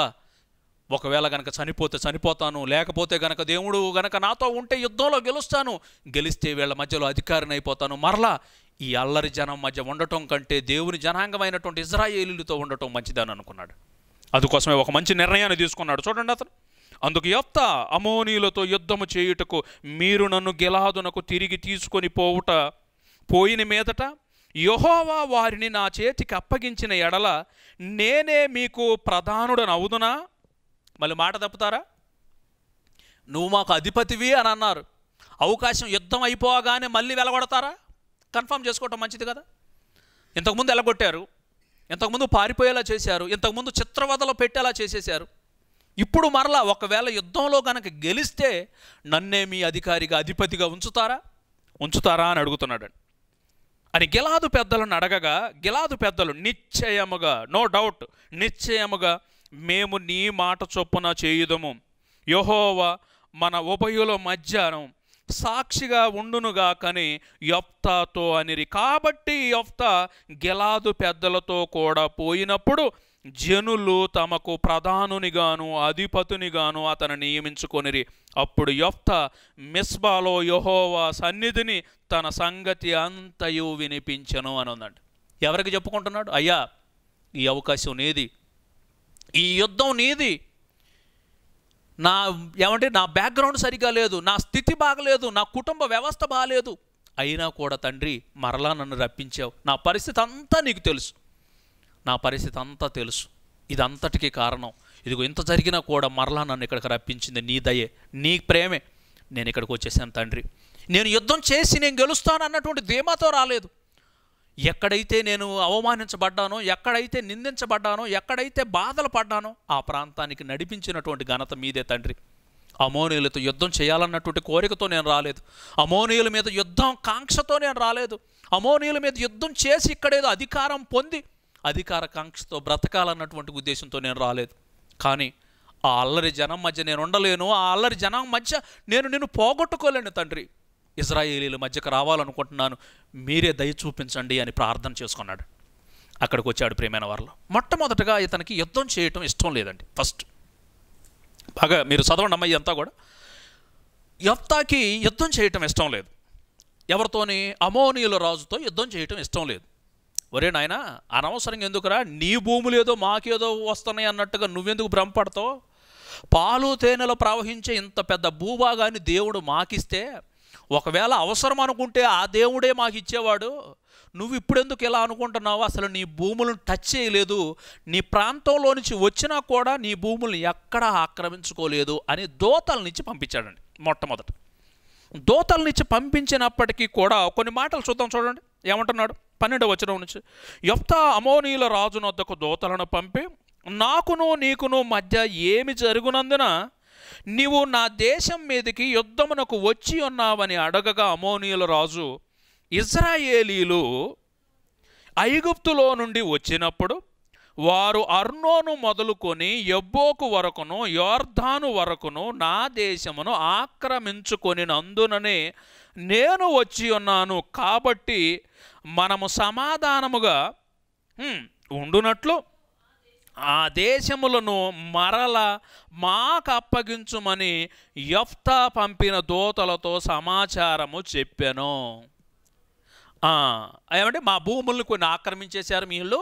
ఒకవేళ గనక చనిపోతే చనిపోతాను లేకపోతే గనక దేవుడు గనక నాతో ఉంటే యుద్ధంలో గెలుస్తాను గెలిస్తే వీళ్ళ మధ్యలో అధికారిని అయిపోతాను మరలా ఈ అల్లరి జనం మధ్య ఉండటం కంటే దేవుని జనాంగమైనటువంటి ఇజ్రాయేలీలతో ఉండటం మంచిదని అనుకున్నాడు అందుకోసమే ఒక మంచి నిర్ణయాన్ని తీసుకున్నాడు చూడండి అతను అందుకు యొక్క అమోనీలతో యుద్ధము చేయుటకు మీరు నన్ను గిలాదునకు తిరిగి తీసుకొని పోవుట పోయిన మీదట యహోవా వారిని నా చేతికి అప్పగించిన ఎడల నేనే మీకు ప్రధానుడని అవుదునా మళ్ళీ మాట తప్పుతారా నువ్వు మాకు అధిపతివి అని అన్నారు అవకాశం యుద్ధం అయిపోగానే మళ్ళీ వెలగొడతారా కన్ఫర్మ్ చేసుకోవటం మంచిది కదా ఇంతకుముందు ఎలగొట్టారు ఇంతకుముందు పారిపోయేలా చేశారు ఇంతకుముందు చిత్రవదలో పెట్టేలా చేసేసారు ఇప్పుడు మరలా ఒకవేళ యుద్ధంలో కనుక గెలిస్తే నన్నే మీ అధికారిగా అధిపతిగా ఉంచుతారా ఉంచుతారా అని అడుగుతున్నాడు అని గిలాదు పెద్దలను అడగగా గిలాదు పెద్దలు నిశ్చయముగా నో డౌట్ నిశ్చయముగా మేము నీ మాట చొప్పున చేయుదము యహోవా మన ఉభయుల మధ్యాహ్నం సాక్షిగా ఉండునుగా కని యొప్తాతో అనిరి కాబట్టి యొప్త గెలాదు పెద్దలతో కూడా పోయినప్పుడు జనులు తమకు ప్రధానునిగాను అధిపతునిగాను అతను నియమించుకొనిరి అప్పుడు యొప్త మిస్బాలో యహోవా సన్నిధిని తన సంగతి అంతయు వినిపించను అని ఉందండి ఎవరికి చెప్పుకుంటున్నాడు అయ్యా ఈ అవకాశం నీది ఈ యుద్ధం నీది నా ఏమంటే నా బ్యాక్గ్రౌండ్ సరిగా లేదు నా స్థితి బాగలేదు నా కుటుంబ వ్యవస్థ బాగలేదు అయినా కూడా తండ్రి మరలా నన్ను రప్పించావు నా పరిస్థితి అంతా నీకు తెలుసు నా పరిస్థితి అంతా తెలుసు ఇదంతటికీ కారణం ఇదిగో ఇంత జరిగినా కూడా మరలా నన్ను ఇక్కడికి రప్పించింది నీ దయే నీ ప్రేమే నేను ఇక్కడికి వచ్చేసాను తండ్రి నేను యుద్ధం చేసి నేను గెలుస్తాను అన్నటువంటి ధీమాతో రాలేదు ఎక్కడైతే నేను అవమానించబడ్డానో ఎక్కడైతే నిందించబడ్డానో ఎక్కడైతే బాధలు పడ్డానో ఆ ప్రాంతానికి నడిపించినటువంటి ఘనత మీదే తండ్రి అమోనీయులతో యుద్ధం చేయాలన్నటువంటి కోరికతో నేను రాలేదు అమోనీయుల మీద యుద్ధం కాంక్షతో నేను రాలేదు అమోనీయుల మీద యుద్ధం చేసి ఇక్కడేదో అధికారం పొంది అధికార కాంక్షతో బ్రతకాలన్నటువంటి ఉద్దేశంతో నేను రాలేదు కానీ ఆ అల్లరి జనం మధ్య నేను ఉండలేను ఆ అల్లరి జనం మధ్య నేను నిన్ను పోగొట్టుకోలేను తండ్రి ఇజ్రాయేలీల మధ్యకు రావాలనుకుంటున్నాను మీరే దయ చూపించండి అని ప్రార్థన చేసుకున్నాడు అక్కడికి వచ్చాడు ప్రేమైన వారిలో మొట్టమొదటగా ఇతనికి యుద్ధం చేయటం ఇష్టం లేదండి ఫస్ట్ బాగా మీరు చదవండి అమ్మాయి అంతా కూడా యప్తాకి యుద్ధం చేయటం ఇష్టం లేదు ఎవరితోని అమోనీయుల రాజుతో యుద్ధం చేయటం ఇష్టం లేదు ఒరే నాయన అనవసరంగా ఎందుకురా నీ భూములేదో మాకేదో వస్తున్నాయి అన్నట్టుగా నువ్వెందుకు భ్రమపడతావు పాలు తేనెలు ప్రవహించే ఇంత పెద్ద భూభాగాన్ని దేవుడు మాకిస్తే ఒకవేళ అవసరం అనుకుంటే ఆ దేవుడే మాకు ఇచ్చేవాడు నువ్వు ఇప్పుడెందుకు ఇలా అనుకుంటున్నావు అసలు నీ భూములను టచ్ చేయలేదు నీ ప్రాంతంలో నుంచి వచ్చినా కూడా నీ భూములను ఎక్కడా ఆక్రమించుకోలేదు అని నుంచి పంపించాడండి మొట్టమొదట నుంచి పంపించినప్పటికీ కూడా కొన్ని మాటలు చూద్దాం చూడండి ఏమంటున్నాడు పన్నెండు వచ్చిన నుంచి యొప్త అమోనీయుల రాజునొద్దకు దోతలను పంపి నాకును నీకును మధ్య ఏమి జరుగునందున నీవు నా దేశం మీదకి యుద్ధమునకు వచ్చి ఉన్నావని అడగగా అమోనియుల రాజు ఇజ్రాయేలీలు ఐగుప్తులో నుండి వచ్చినప్పుడు వారు అర్నోను మొదలుకొని ఎబ్బోకు వరకును యోర్ధాను వరకును నా దేశమును ఆక్రమించుకొని నందుననే నేను వచ్చి ఉన్నాను కాబట్టి మనము సమాధానముగా ఉండునట్లు ఆ దేశములను మరల మాకు అప్పగించుమని యఫ్తా పంపిన దోతలతో సమాచారము చెప్పాను ఏమంటే మా భూముల్ని కొన్ని ఆక్రమించేశారు మీళ్ళు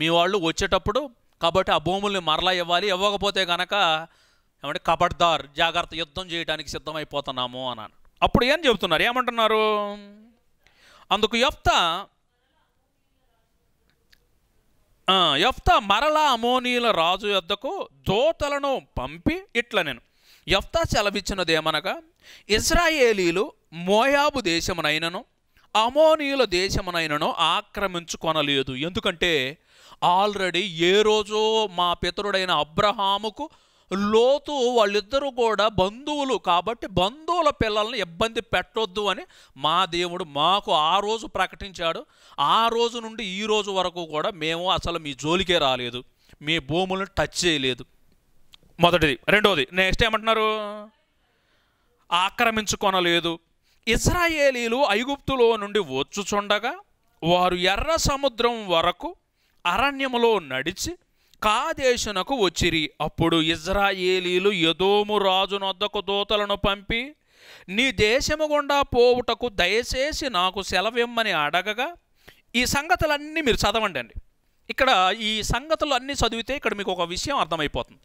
మీ వాళ్ళు వచ్చేటప్పుడు కాబట్టి ఆ భూముల్ని మరలా ఇవ్వాలి ఇవ్వకపోతే కనుక ఏమంటే కబడ్దార్ జాగ్రత్త యుద్ధం చేయడానికి సిద్ధమైపోతున్నాము అన్నాను అప్పుడు ఏం చెబుతున్నారు ఏమంటున్నారు అందుకు యఫ్తా ఎఫ్తా మరలా అమోనీల రాజు యొద్దకు దోతలను పంపి ఇట్ల నేను ఎఫ్తా సెలవిచ్చినది ఏమనగా ఇజ్రాయేలీలు మోయాబు దేశమునైనను అమోనీయుల దేశమునైనను ఆక్రమించుకొనలేదు ఎందుకంటే ఆల్రెడీ ఏ రోజో మా పితరుడైన అబ్రహాముకు లోతు వాళ్ళిద్దరూ కూడా బంధువులు కాబట్టి బంధువుల పిల్లల్ని ఇబ్బంది పెట్టొద్దు అని మా దేవుడు మాకు ఆ రోజు ప్రకటించాడు ఆ రోజు నుండి ఈ రోజు వరకు కూడా మేము అసలు మీ జోలికే రాలేదు మీ భూములను టచ్ చేయలేదు మొదటిది రెండవది నెక్స్ట్ ఏమంటున్నారు ఆక్రమించుకొనలేదు ఇజ్రాయేలీలు ఐగుప్తులో నుండి వచ్చుచుండగా వారు ఎర్ర సముద్రం వరకు అరణ్యములో నడిచి కాదేశునకు వచ్చిరి అప్పుడు ఇజ్రాయేలీలు యదోము రాజునొద్దకు దూతలను పంపి నీ దేశము గుండా పోవుటకు దయచేసి నాకు సెలవిమ్మని అడగగా ఈ సంగతులన్నీ మీరు చదవండి అండి ఇక్కడ ఈ సంగతులు అన్నీ చదివితే ఇక్కడ మీకు ఒక విషయం అర్థమైపోతుంది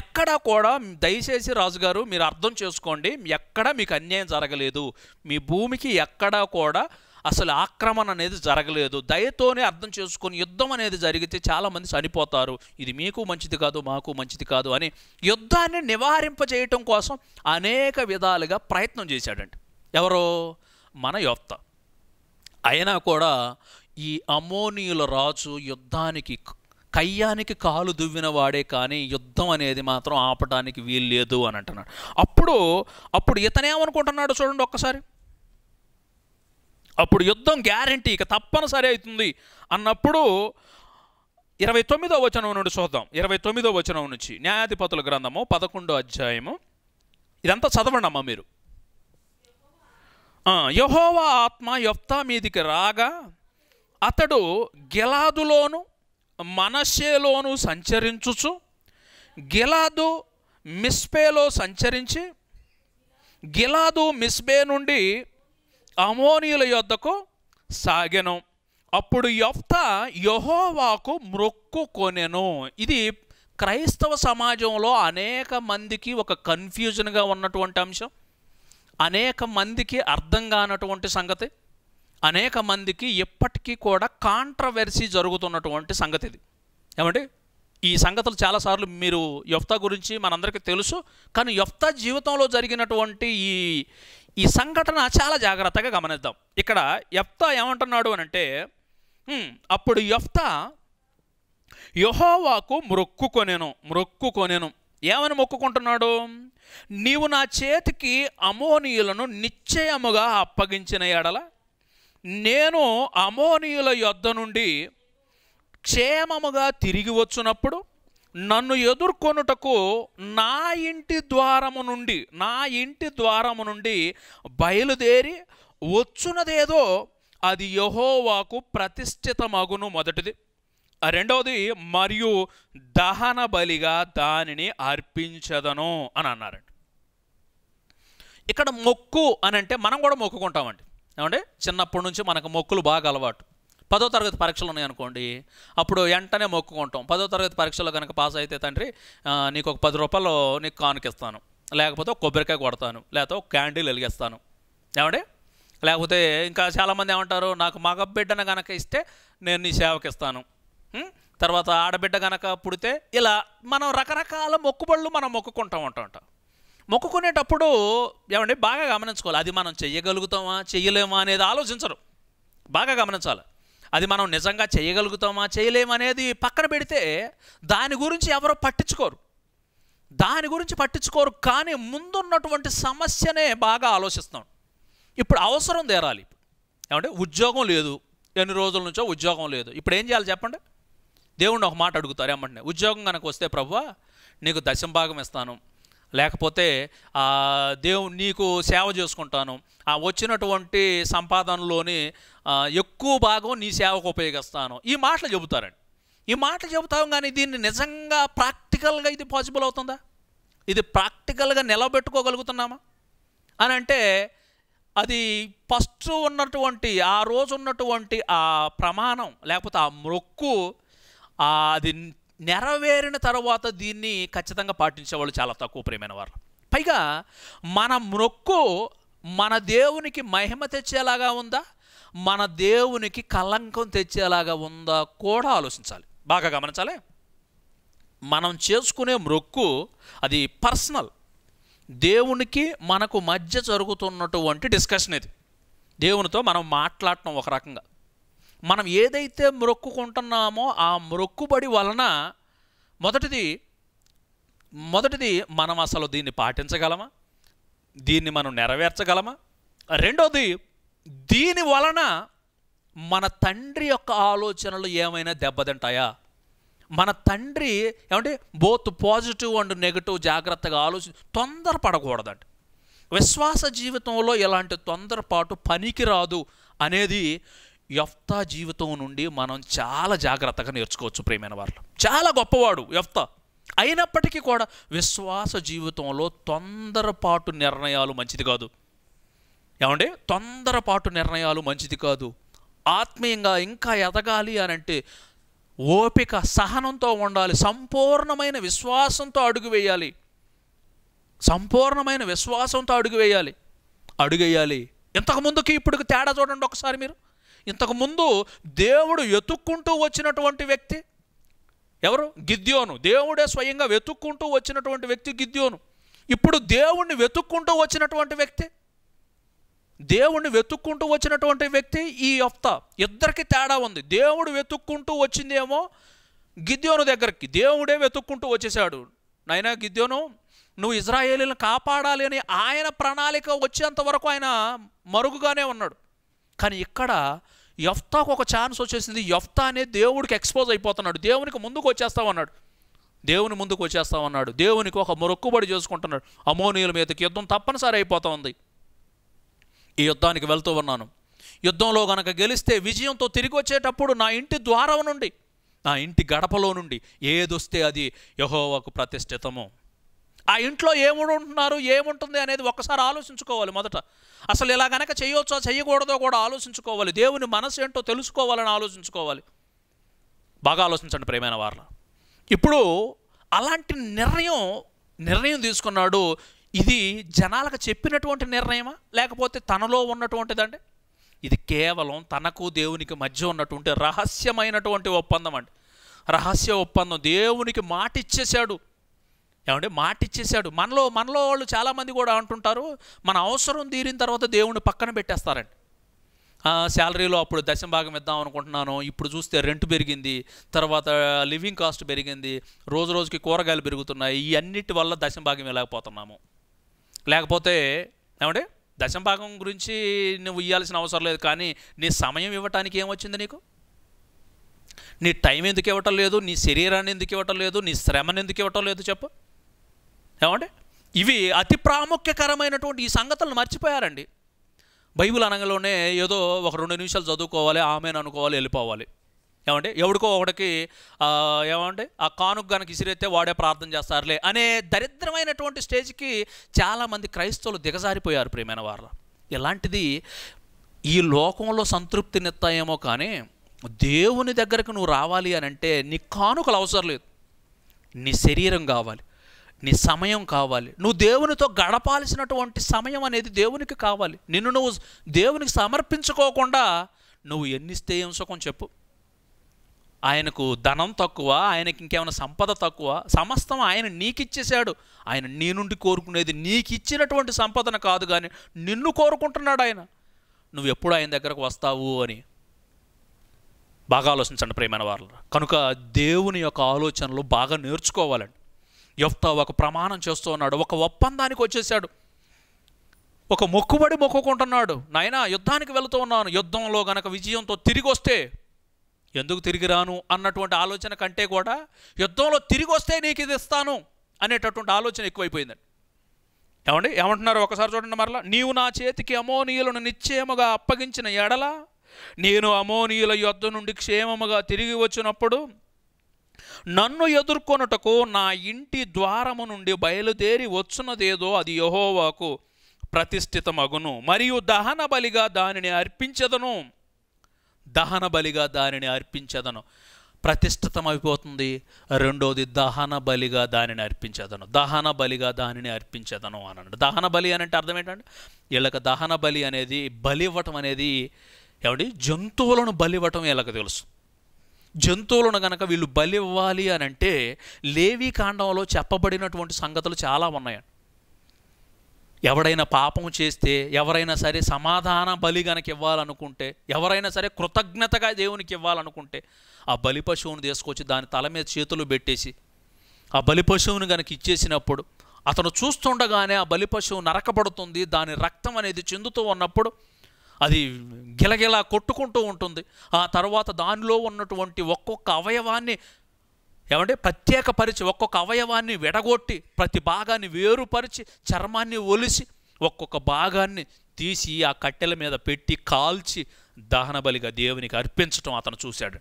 ఎక్కడా కూడా దయచేసి రాజుగారు మీరు అర్థం చేసుకోండి ఎక్కడా మీకు అన్యాయం జరగలేదు మీ భూమికి ఎక్కడా కూడా అసలు ఆక్రమణ అనేది జరగలేదు దయతోనే అర్థం చేసుకొని యుద్ధం అనేది జరిగితే చాలామంది చనిపోతారు ఇది మీకు మంచిది కాదు మాకు మంచిది కాదు అని యుద్ధాన్ని నివారింపజేయటం కోసం అనేక విధాలుగా ప్రయత్నం చేశాడండి ఎవరో మన యోప్త అయినా కూడా ఈ అమోనియుల రాజు యుద్ధానికి కయ్యానికి కాలు దువ్విన వాడే కానీ యుద్ధం అనేది మాత్రం ఆపడానికి వీల్లేదు అని అంటున్నాడు అప్పుడు అప్పుడు ఇతనేమనుకుంటున్నాడు చూడండి ఒక్కసారి అప్పుడు యుద్ధం గ్యారంటీ ఇక తప్పనిసరి అవుతుంది అన్నప్పుడు ఇరవై తొమ్మిదో వచనం నుండి చూద్దాం ఇరవై తొమ్మిదో వచనం నుంచి న్యాయాధిపతుల గ్రంథము పదకొండో అధ్యాయము ఇదంతా చదవండి మీరు యహోవా ఆత్మ యొప్తా మీదికి రాగా అతడు గిలాదులోను మనషేలోను సంచరించుచు గిలాదు మిస్బేలో సంచరించి గిలాదు మిస్బే నుండి అమోనియుల యొద్దకు సాగెను అప్పుడు యొఫ్త యహోవాకు మొక్కుకొనెను ఇది క్రైస్తవ సమాజంలో అనేక మందికి ఒక కన్ఫ్యూజన్గా ఉన్నటువంటి అంశం అనేక మందికి అర్థం కానటువంటి సంగతి అనేక మందికి ఎప్పటికీ కూడా కాంట్రవర్సీ జరుగుతున్నటువంటి సంగతి ఇది ఏమండి ఈ సంగతులు చాలాసార్లు మీరు యొఫ్తా గురించి మనందరికీ తెలుసు కానీ యొఫ్తా జీవితంలో జరిగినటువంటి ఈ ఈ సంఘటన చాలా జాగ్రత్తగా గమనిద్దాం ఇక్కడ ఎఫ్తా ఏమంటున్నాడు అని అంటే అప్పుడు ఎఫ్తా యహోవాకు మ్రొక్కుకొనేను మ్రొక్కుకొనేను ఏమని మొక్కుకుంటున్నాడు నీవు నా చేతికి అమోనీయులను నిశ్చయముగా అప్పగించిన ఎడల నేను అమోనీయుల యొద్ద నుండి క్షేమముగా తిరిగి వచ్చినప్పుడు నన్ను ఎదుర్కొనుటకు నా ఇంటి ద్వారము నుండి నా ఇంటి ద్వారము నుండి బయలుదేరి వచ్చున్నదేదో అది యహోవాకు ప్రతిష్ఠితమగును మొదటిది రెండవది మరియు దహన బలిగా దానిని అర్పించదను అని అన్నారండి ఇక్కడ మొక్కు అని అంటే మనం కూడా మొక్కుకుంటామండి ఏమంటే చిన్నప్పటి నుంచి మనకు మొక్కులు బాగా అలవాటు పదో తరగతి పరీక్షలు ఉన్నాయనుకోండి అప్పుడు వెంటనే మొక్కుకుంటాం పదో తరగతి పరీక్షలో కనుక పాస్ అయితే తండ్రి నీకు ఒక పది రూపాయలు నీకు కానుకిస్తాను లేకపోతే కొబ్బరికాయ కొడతాను లేకపోతే ఒక క్యాండిల్ వెలిగిస్తాను ఏమండి లేకపోతే ఇంకా చాలామంది ఏమంటారు నాకు మగ బిడ్డను కనుక ఇస్తే నేను నీ సేవకిస్తాను తర్వాత ఆడబిడ్డ గనక పుడితే ఇలా మనం రకరకాల మొక్కుబళ్ళు మనం మొక్కుకుంటాం అంట మొక్కుకునేటప్పుడు ఏమండి బాగా గమనించుకోవాలి అది మనం చెయ్యగలుగుతామా చెయ్యలేమా అనేది ఆలోచించరు బాగా గమనించాలి అది మనం నిజంగా చేయగలుగుతామా చేయలేమనేది పక్కన పెడితే దాని గురించి ఎవరో పట్టించుకోరు దాని గురించి పట్టించుకోరు కానీ ముందున్నటువంటి సమస్యనే బాగా ఆలోచిస్తాం ఇప్పుడు అవసరం తేరాలి ఏమంటే ఉద్యోగం లేదు ఎన్ని రోజుల నుంచో ఉద్యోగం లేదు ఇప్పుడు ఏం చేయాలి చెప్పండి దేవుణ్ణి ఒక మాట అడుగుతారు ఏమంటే ఉద్యోగం కనుక వస్తే ప్రభు నీకు దశంభాగం ఇస్తాను లేకపోతే దేవు నీకు సేవ చేసుకుంటాను ఆ వచ్చినటువంటి సంపాదనలోని ఎక్కువ భాగం నీ సేవకు ఉపయోగిస్తాను ఈ మాటలు చెబుతారండి ఈ మాటలు చెబుతాం కానీ దీన్ని నిజంగా ప్రాక్టికల్గా ఇది పాసిబుల్ అవుతుందా ఇది ప్రాక్టికల్గా నిలబెట్టుకోగలుగుతున్నామా అని అంటే అది ఫస్ట్ ఉన్నటువంటి ఆ రోజు ఉన్నటువంటి ఆ ప్రమాణం లేకపోతే ఆ మొక్కు అది నెరవేరిన తర్వాత దీన్ని ఖచ్చితంగా పాటించేవాళ్ళు చాలా తక్కువ ప్రేమైన వారు పైగా మన మొక్కు మన దేవునికి మహిమ తెచ్చేలాగా ఉందా మన దేవునికి కలంకం తెచ్చేలాగా ఉందా కూడా ఆలోచించాలి బాగా గమనించాలి మనం చేసుకునే మొక్కు అది పర్సనల్ దేవునికి మనకు మధ్య జరుగుతున్నటువంటి డిస్కషన్ ఇది దేవునితో మనం మాట్లాడటం ఒక రకంగా మనం ఏదైతే మొక్కుకుంటున్నామో ఆ మొక్కుబడి వలన మొదటిది మొదటిది మనం అసలు దీన్ని పాటించగలమా దీన్ని మనం నెరవేర్చగలమా రెండోది దీని వలన మన తండ్రి యొక్క ఆలోచనలు ఏమైనా దెబ్బతింటాయా మన తండ్రి ఏమంటే బోత్ పాజిటివ్ అండ్ నెగిటివ్ జాగ్రత్తగా ఆలోచి తొందరపడకూడదండి విశ్వాస జీవితంలో ఇలాంటి తొందరపాటు పనికిరాదు అనేది యఫ్తా జీవితం నుండి మనం చాలా జాగ్రత్తగా నేర్చుకోవచ్చు ప్రేమైన వాళ్ళు చాలా గొప్పవాడు యఫ్తా అయినప్పటికీ కూడా విశ్వాస జీవితంలో తొందరపాటు నిర్ణయాలు మంచిది కాదు ఏమండి తొందరపాటు నిర్ణయాలు మంచిది కాదు ఆత్మీయంగా ఇంకా ఎదగాలి అని అంటే ఓపిక సహనంతో ఉండాలి సంపూర్ణమైన విశ్వాసంతో అడుగు వేయాలి సంపూర్ణమైన విశ్వాసంతో అడుగు వేయాలి అడుగేయాలి ఇంతకుముందుకి ఇప్పుడు తేడా చూడండి ఒకసారి మీరు ఇంతకుముందు దేవుడు వెతుక్కుంటూ వచ్చినటువంటి వ్యక్తి ఎవరు గిద్యోను దేవుడే స్వయంగా వెతుక్కుంటూ వచ్చినటువంటి వ్యక్తి గిద్యోను ఇప్పుడు దేవుణ్ణి వెతుక్కుంటూ వచ్చినటువంటి వ్యక్తి దేవుణ్ణి వెతుక్కుంటూ వచ్చినటువంటి వ్యక్తి ఈ యఫ్తా ఇద్దరికి తేడా ఉంది దేవుడు వెతుక్కుంటూ వచ్చిందేమో గిద్యోను దగ్గరికి దేవుడే వెతుక్కుంటూ వచ్చేసాడు నైనా గిద్యోను నువ్వు ఇజ్రాయేలీని కాపాడాలి అని ఆయన ప్రణాళిక వచ్చేంత వరకు ఆయన మరుగుగానే ఉన్నాడు కానీ ఇక్కడ యఫ్తాకు ఒక ఛాన్స్ వచ్చేసింది యఫ్తా అనే దేవుడికి ఎక్స్పోజ్ అయిపోతున్నాడు దేవునికి ముందుకు వచ్చేస్తామన్నాడు దేవుని ముందుకు వచ్చేస్తామన్నాడు దేవునికి ఒక మొరక్కుబడి చేసుకుంటున్నాడు అమోనియుల మీదకి యుద్ధం తప్పనిసరి అయిపోతా ఉంది ఈ యుద్ధానికి వెళ్తూ ఉన్నాను యుద్ధంలో గనక గెలిస్తే విజయంతో తిరిగి వచ్చేటప్పుడు నా ఇంటి ద్వారం నుండి నా ఇంటి గడపలో నుండి ఏదొస్తే అది యహోవకు ప్రతిష్ఠితము ఆ ఇంట్లో ఏముంటున్నారు ఏముంటుంది అనేది ఒక్కసారి ఆలోచించుకోవాలి మొదట అసలు ఇలా గనక చేయవచ్చో చేయకూడదో కూడా ఆలోచించుకోవాలి దేవుని మనసు ఏంటో తెలుసుకోవాలని ఆలోచించుకోవాలి బాగా ఆలోచించండి ప్రేమైన వారు ఇప్పుడు అలాంటి నిర్ణయం నిర్ణయం తీసుకున్నాడు ఇది జనాలకు చెప్పినటువంటి నిర్ణయమా లేకపోతే తనలో ఉన్నటువంటిదండి ఇది కేవలం తనకు దేవునికి మధ్య ఉన్నటువంటి రహస్యమైనటువంటి ఒప్పందం అండి రహస్య ఒప్పందం దేవునికి మాటిచ్చేశాడు ఏమంటే మాట ఇచ్చేసాడు మనలో మనలో వాళ్ళు చాలామంది కూడా అంటుంటారు మన అవసరం తీరిన తర్వాత దేవుణ్ణి పక్కన పెట్టేస్తారండి శాలరీలో అప్పుడు దశం భాగం ఇద్దాం అనుకుంటున్నాను ఇప్పుడు చూస్తే రెంట్ పెరిగింది తర్వాత లివింగ్ కాస్ట్ పెరిగింది రోజు రోజుకి కూరగాయలు పెరుగుతున్నాయి ఈ అన్నిటి వల్ల దశం భాగం వెళ్ళకపోతున్నాము లేకపోతే ఏమంటే దశం భాగం గురించి నువ్వు ఇవ్వాల్సిన అవసరం లేదు కానీ నీ సమయం ఇవ్వటానికి ఏమొచ్చింది నీకు నీ టైం ఎందుకు ఇవ్వటం లేదు నీ శరీరాన్ని ఎందుకు ఇవ్వటం లేదు నీ శ్రమను ఎందుకు ఇవ్వటం లేదు చెప్పు ఏమంటే ఇవి అతి ప్రాముఖ్యకరమైనటువంటి ఈ సంగతులను మర్చిపోయారండి బైబిల్ అనగలోనే ఏదో ఒక రెండు నిమిషాలు చదువుకోవాలి ఆమెను అనుకోవాలి వెళ్ళిపోవాలి ఏమంటే ఎవడికో ఒకడికి ఏమంటే ఆ కానుక కనుక ఇసిరైతే వాడే ప్రార్థన చేస్తారులే అనే దరిద్రమైనటువంటి స్టేజ్కి చాలామంది క్రైస్తవులు దిగజారిపోయారు ప్రియమైన వారు ఇలాంటిది ఈ లోకంలో సంతృప్తినిస్తాయేమో కానీ దేవుని దగ్గరకు నువ్వు రావాలి అని అంటే నీ కానుకలు అవసరం లేదు నీ శరీరం కావాలి నీ సమయం కావాలి నువ్వు దేవునితో గడపాల్సినటువంటి సమయం అనేది దేవునికి కావాలి నిన్ను నువ్వు దేవునికి సమర్పించుకోకుండా నువ్వు స్థేయం సుఖం చెప్పు ఆయనకు ధనం తక్కువ ఆయనకి ఇంకేమైనా సంపద తక్కువ సమస్తం ఆయన నీకిచ్చేశాడు ఆయన నీ నుండి కోరుకునేది నీకు ఇచ్చినటువంటి సంపదన కాదు కానీ నిన్ను కోరుకుంటున్నాడు ఆయన నువ్వు ఎప్పుడు ఆయన దగ్గరకు వస్తావు అని బాగా ఆలోచించండి ప్రేమైన వాళ్ళు కనుక దేవుని యొక్క ఆలోచనలు బాగా నేర్చుకోవాలండి యొప్త ఒక ప్రమాణం చేస్తూ ఉన్నాడు ఒక ఒప్పందానికి వచ్చేసాడు ఒక మొక్కుబడి మొక్కుకుంటున్నాడు నాయన యుద్ధానికి వెళుతూ ఉన్నాను యుద్ధంలో గనక విజయంతో తిరిగి వస్తే ఎందుకు తిరిగి రాను అన్నటువంటి ఆలోచన కంటే కూడా యుద్ధంలో తిరిగి వస్తే నీకు ఇది ఇస్తాను అనేటటువంటి ఆలోచన ఎక్కువైపోయిందండి ఏమండి ఏమంటున్నారు ఒకసారి చూడండి మరలా నీవు నా చేతికి అమోనీయులను నిశ్చయముగా అప్పగించిన ఎడల నేను అమోనీయుల యుద్ధ నుండి క్షేమముగా తిరిగి వచ్చినప్పుడు నన్ను ఎదుర్కొనుటకు నా ఇంటి ద్వారము నుండి బయలుదేరి వచ్చున్నదేదో అది యహోవాకు ప్రతిష్ఠితమగును మరియు దహన బలిగా దానిని అర్పించదను దహన బలిగా దానిని అర్పించదను ప్రతిష్ఠితమైపోతుంది రెండోది దహన బలిగా దానిని అర్పించదను దహన బలిగా దానిని అర్పించదను అనండి దహన బలి అని అంటే అర్థం ఏంటంటే వీళ్ళకి దహన బలి అనేది బలివ్వటం అనేది ఏమంటే జంతువులను బలివ్వటం వీళ్ళకి తెలుసు జంతువులను కనుక వీళ్ళు బలి ఇవ్వాలి అని అంటే లేవి కాండంలో చెప్పబడినటువంటి సంగతులు చాలా ఉన్నాయి ఎవడైనా పాపం చేస్తే ఎవరైనా సరే సమాధాన బలి గనక ఇవ్వాలనుకుంటే ఎవరైనా సరే కృతజ్ఞతగా దేవునికి ఇవ్వాలనుకుంటే ఆ బలి పశువును తీసుకొచ్చి దాని తల మీద చేతులు పెట్టేసి ఆ బలి పశువును గనక ఇచ్చేసినప్పుడు అతను చూస్తుండగానే ఆ బలి పశువు నరకబడుతుంది దాని రక్తం అనేది చెందుతూ ఉన్నప్పుడు అది గిలగిలా కొట్టుకుంటూ ఉంటుంది ఆ తర్వాత దానిలో ఉన్నటువంటి ఒక్కొక్క అవయవాన్ని ఏమంటే ప్రత్యేకపరిచి ఒక్కొక్క అవయవాన్ని విడగొట్టి ప్రతి భాగాన్ని వేరుపరిచి చర్మాన్ని ఒలిసి ఒక్కొక్క భాగాన్ని తీసి ఆ కట్టెల మీద పెట్టి కాల్చి దహనబలిగా దేవునికి అర్పించటం అతను చూశాడు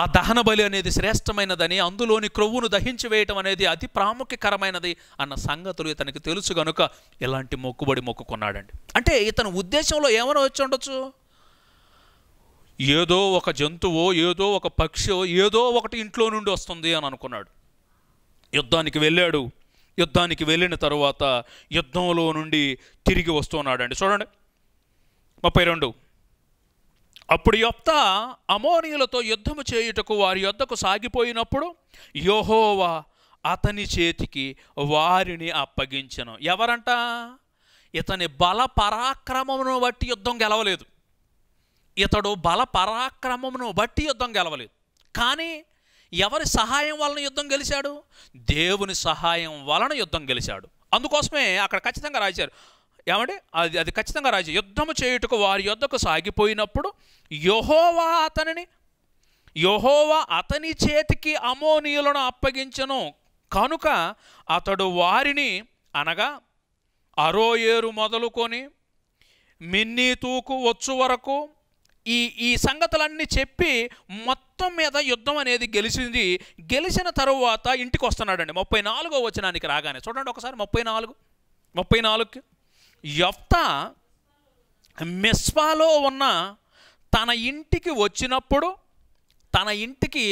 ఆ దహన బలి అనేది శ్రేష్టమైనదని అందులోని క్రొవ్వును దహించి వేయటం అనేది అతి ప్రాముఖ్యకరమైనది అన్న సంగతులు ఇతనికి తెలుసు గనుక ఇలాంటి మొక్కుబడి మొక్కుకున్నాడండి అంటే ఇతను ఉద్దేశంలో ఏమైనా వచ్చి ఉండొచ్చు ఏదో ఒక జంతువో ఏదో ఒక పక్షో ఏదో ఒకటి ఇంట్లో నుండి వస్తుంది అని అనుకున్నాడు యుద్ధానికి వెళ్ళాడు యుద్ధానికి వెళ్ళిన తరువాత యుద్ధంలో నుండి తిరిగి వస్తున్నాడండి చూడండి ముప్పై రెండు అప్పుడు యొప్త అమోనియులతో యుద్ధము చేయుటకు వారి యొద్దకు సాగిపోయినప్పుడు యోహోవా అతని చేతికి వారిని అప్పగించను ఎవరంట ఇతని బల పరాక్రమమును బట్టి యుద్ధం గెలవలేదు ఇతడు బల పరాక్రమమును బట్టి యుద్ధం గెలవలేదు కానీ ఎవరి సహాయం వలన యుద్ధం గెలిచాడు దేవుని సహాయం వలన యుద్ధం గెలిచాడు అందుకోసమే అక్కడ ఖచ్చితంగా రాశారు ఏమంటే అది అది ఖచ్చితంగా రాజు యుద్ధము చేయుటకు వారి యుద్ధకు సాగిపోయినప్పుడు యహోవా అతనిని యహోవా అతని చేతికి అమోనీయులను అప్పగించను కనుక అతడు వారిని అనగా అరోయేరు మొదలుకొని తూకు వచ్చు వరకు ఈ ఈ సంగతులన్నీ చెప్పి మొత్తం మీద యుద్ధం అనేది గెలిచింది గెలిచిన తరువాత ఇంటికి వస్తున్నాడండి ముప్పై నాలుగో వచనానికి రాగానే చూడండి ఒకసారి ముప్పై నాలుగు ముప్పై నాలుగు యొప్త మిస్పాలో ఉన్న తన ఇంటికి వచ్చినప్పుడు తన ఇంటికి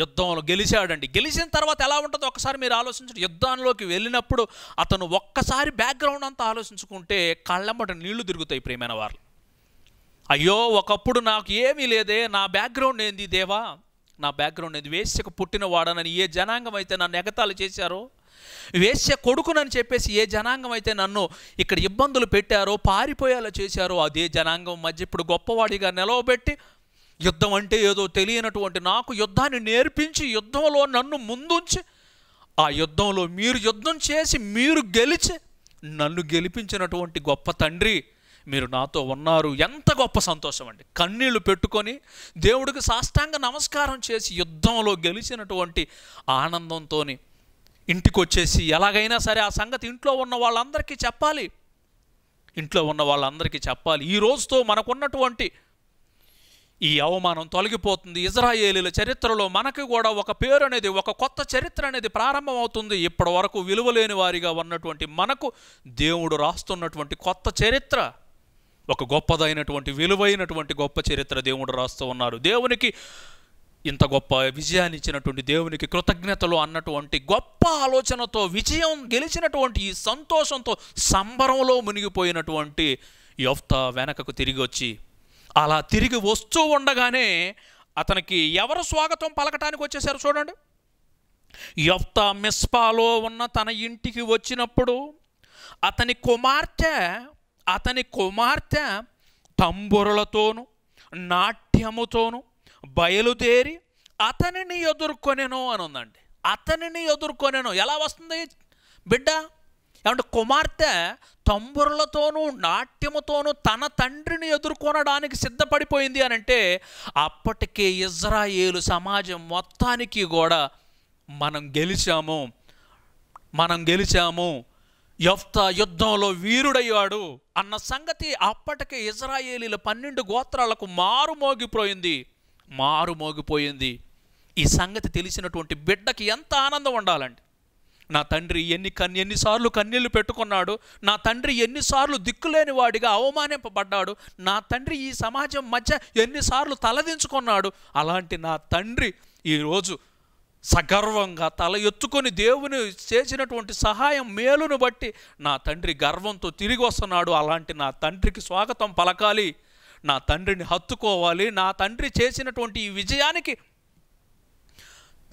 యుద్ధంలో గెలిచాడండి గెలిచిన తర్వాత ఎలా ఉంటుందో ఒకసారి మీరు ఆలోచించండి యుద్ధంలోకి వెళ్ళినప్పుడు అతను ఒక్కసారి బ్యాక్గ్రౌండ్ అంతా ఆలోచించుకుంటే కళ్ళమ్మట నీళ్లు తిరుగుతాయి ప్రేమైన వాళ్ళు అయ్యో ఒకప్పుడు నాకు ఏమీ లేదే నా బ్యాక్గ్రౌండ్ ఏంది దేవా నా బ్యాక్గ్రౌండ్ ఏంది వేసిక పుట్టిన వాడనని ఏ జనాంగం అయితే నన్ను ఎగతాలు చేశారో వేశ్య కొడుకునని చెప్పేసి ఏ జనాంగం అయితే నన్ను ఇక్కడ ఇబ్బందులు పెట్టారో పారిపోయేలా చేశారో అదే జనాంగం మధ్య ఇప్పుడు గొప్పవాడిగా నిలవబెట్టి యుద్ధం అంటే ఏదో తెలియనటువంటి నాకు యుద్ధాన్ని నేర్పించి యుద్ధంలో నన్ను ముందుంచి ఆ యుద్ధంలో మీరు యుద్ధం చేసి మీరు గెలిచి నన్ను గెలిపించినటువంటి గొప్ప తండ్రి మీరు నాతో ఉన్నారు ఎంత గొప్ప సంతోషం అండి కన్నీళ్లు పెట్టుకొని దేవుడికి సాష్టాంగ నమస్కారం చేసి యుద్ధంలో గెలిచినటువంటి ఆనందంతో ఇంటికి వచ్చేసి ఎలాగైనా సరే ఆ సంగతి ఇంట్లో ఉన్న వాళ్ళందరికీ చెప్పాలి ఇంట్లో ఉన్న వాళ్ళందరికీ చెప్పాలి ఈ రోజుతో మనకున్నటువంటి ఈ అవమానం తొలగిపోతుంది ఇజ్రాయేలీల చరిత్రలో మనకి కూడా ఒక పేరు అనేది ఒక కొత్త చరిత్ర అనేది ప్రారంభమవుతుంది ఇప్పటి వరకు విలువలేని వారిగా ఉన్నటువంటి మనకు దేవుడు రాస్తున్నటువంటి కొత్త చరిత్ర ఒక గొప్పదైనటువంటి విలువైనటువంటి గొప్ప చరిత్ర దేవుడు రాస్తూ ఉన్నారు దేవునికి ఇంత గొప్ప విజయాన్ని ఇచ్చినటువంటి దేవునికి కృతజ్ఞతలు అన్నటువంటి గొప్ప ఆలోచనతో విజయం గెలిచినటువంటి ఈ సంతోషంతో సంబరంలో మునిగిపోయినటువంటి యొఫ్త వెనకకు తిరిగి వచ్చి అలా తిరిగి వస్తూ ఉండగానే అతనికి ఎవరు స్వాగతం పలకటానికి వచ్చేసారు చూడండి యొఫ్త మిస్పాలో ఉన్న తన ఇంటికి వచ్చినప్పుడు అతని కుమార్తె అతని కుమార్తె తంబురలతోనూ నాట్యముతోనూ బయలుదేరి అతనిని ఎదుర్కొనేను అని ఉందండి అతనిని ఎదుర్కొనేను ఎలా వస్తుంది బిడ్డ ఏమంటే కుమార్తె తంబురులతోనూ నాట్యముతోనూ తన తండ్రిని ఎదుర్కొనడానికి సిద్ధపడిపోయింది అని అంటే అప్పటికే ఇజ్రాయేలు సమాజం మొత్తానికి కూడా మనం గెలిచాము మనం గెలిచాము యఫ్త యుద్ధంలో వీరుడయ్యాడు అన్న సంగతి అప్పటికే ఇజ్రాయేలీల పన్నెండు గోత్రాలకు మారుమోగిపోయింది మారుమోగిపోయింది ఈ సంగతి తెలిసినటువంటి బిడ్డకి ఎంత ఆనందం ఉండాలండి నా తండ్రి ఎన్ని కన్ ఎన్నిసార్లు కన్నీళ్లు పెట్టుకున్నాడు నా తండ్రి ఎన్నిసార్లు దిక్కులేని వాడిగా అవమానింపబడ్డాడు నా తండ్రి ఈ సమాజం మధ్య ఎన్నిసార్లు తలదించుకున్నాడు అలాంటి నా తండ్రి ఈరోజు సగర్వంగా తల ఎత్తుకొని దేవుని చేసినటువంటి సహాయం మేలును బట్టి నా తండ్రి గర్వంతో తిరిగి వస్తున్నాడు అలాంటి నా తండ్రికి స్వాగతం పలకాలి నా తండ్రిని హత్తుకోవాలి నా తండ్రి చేసినటువంటి ఈ విజయానికి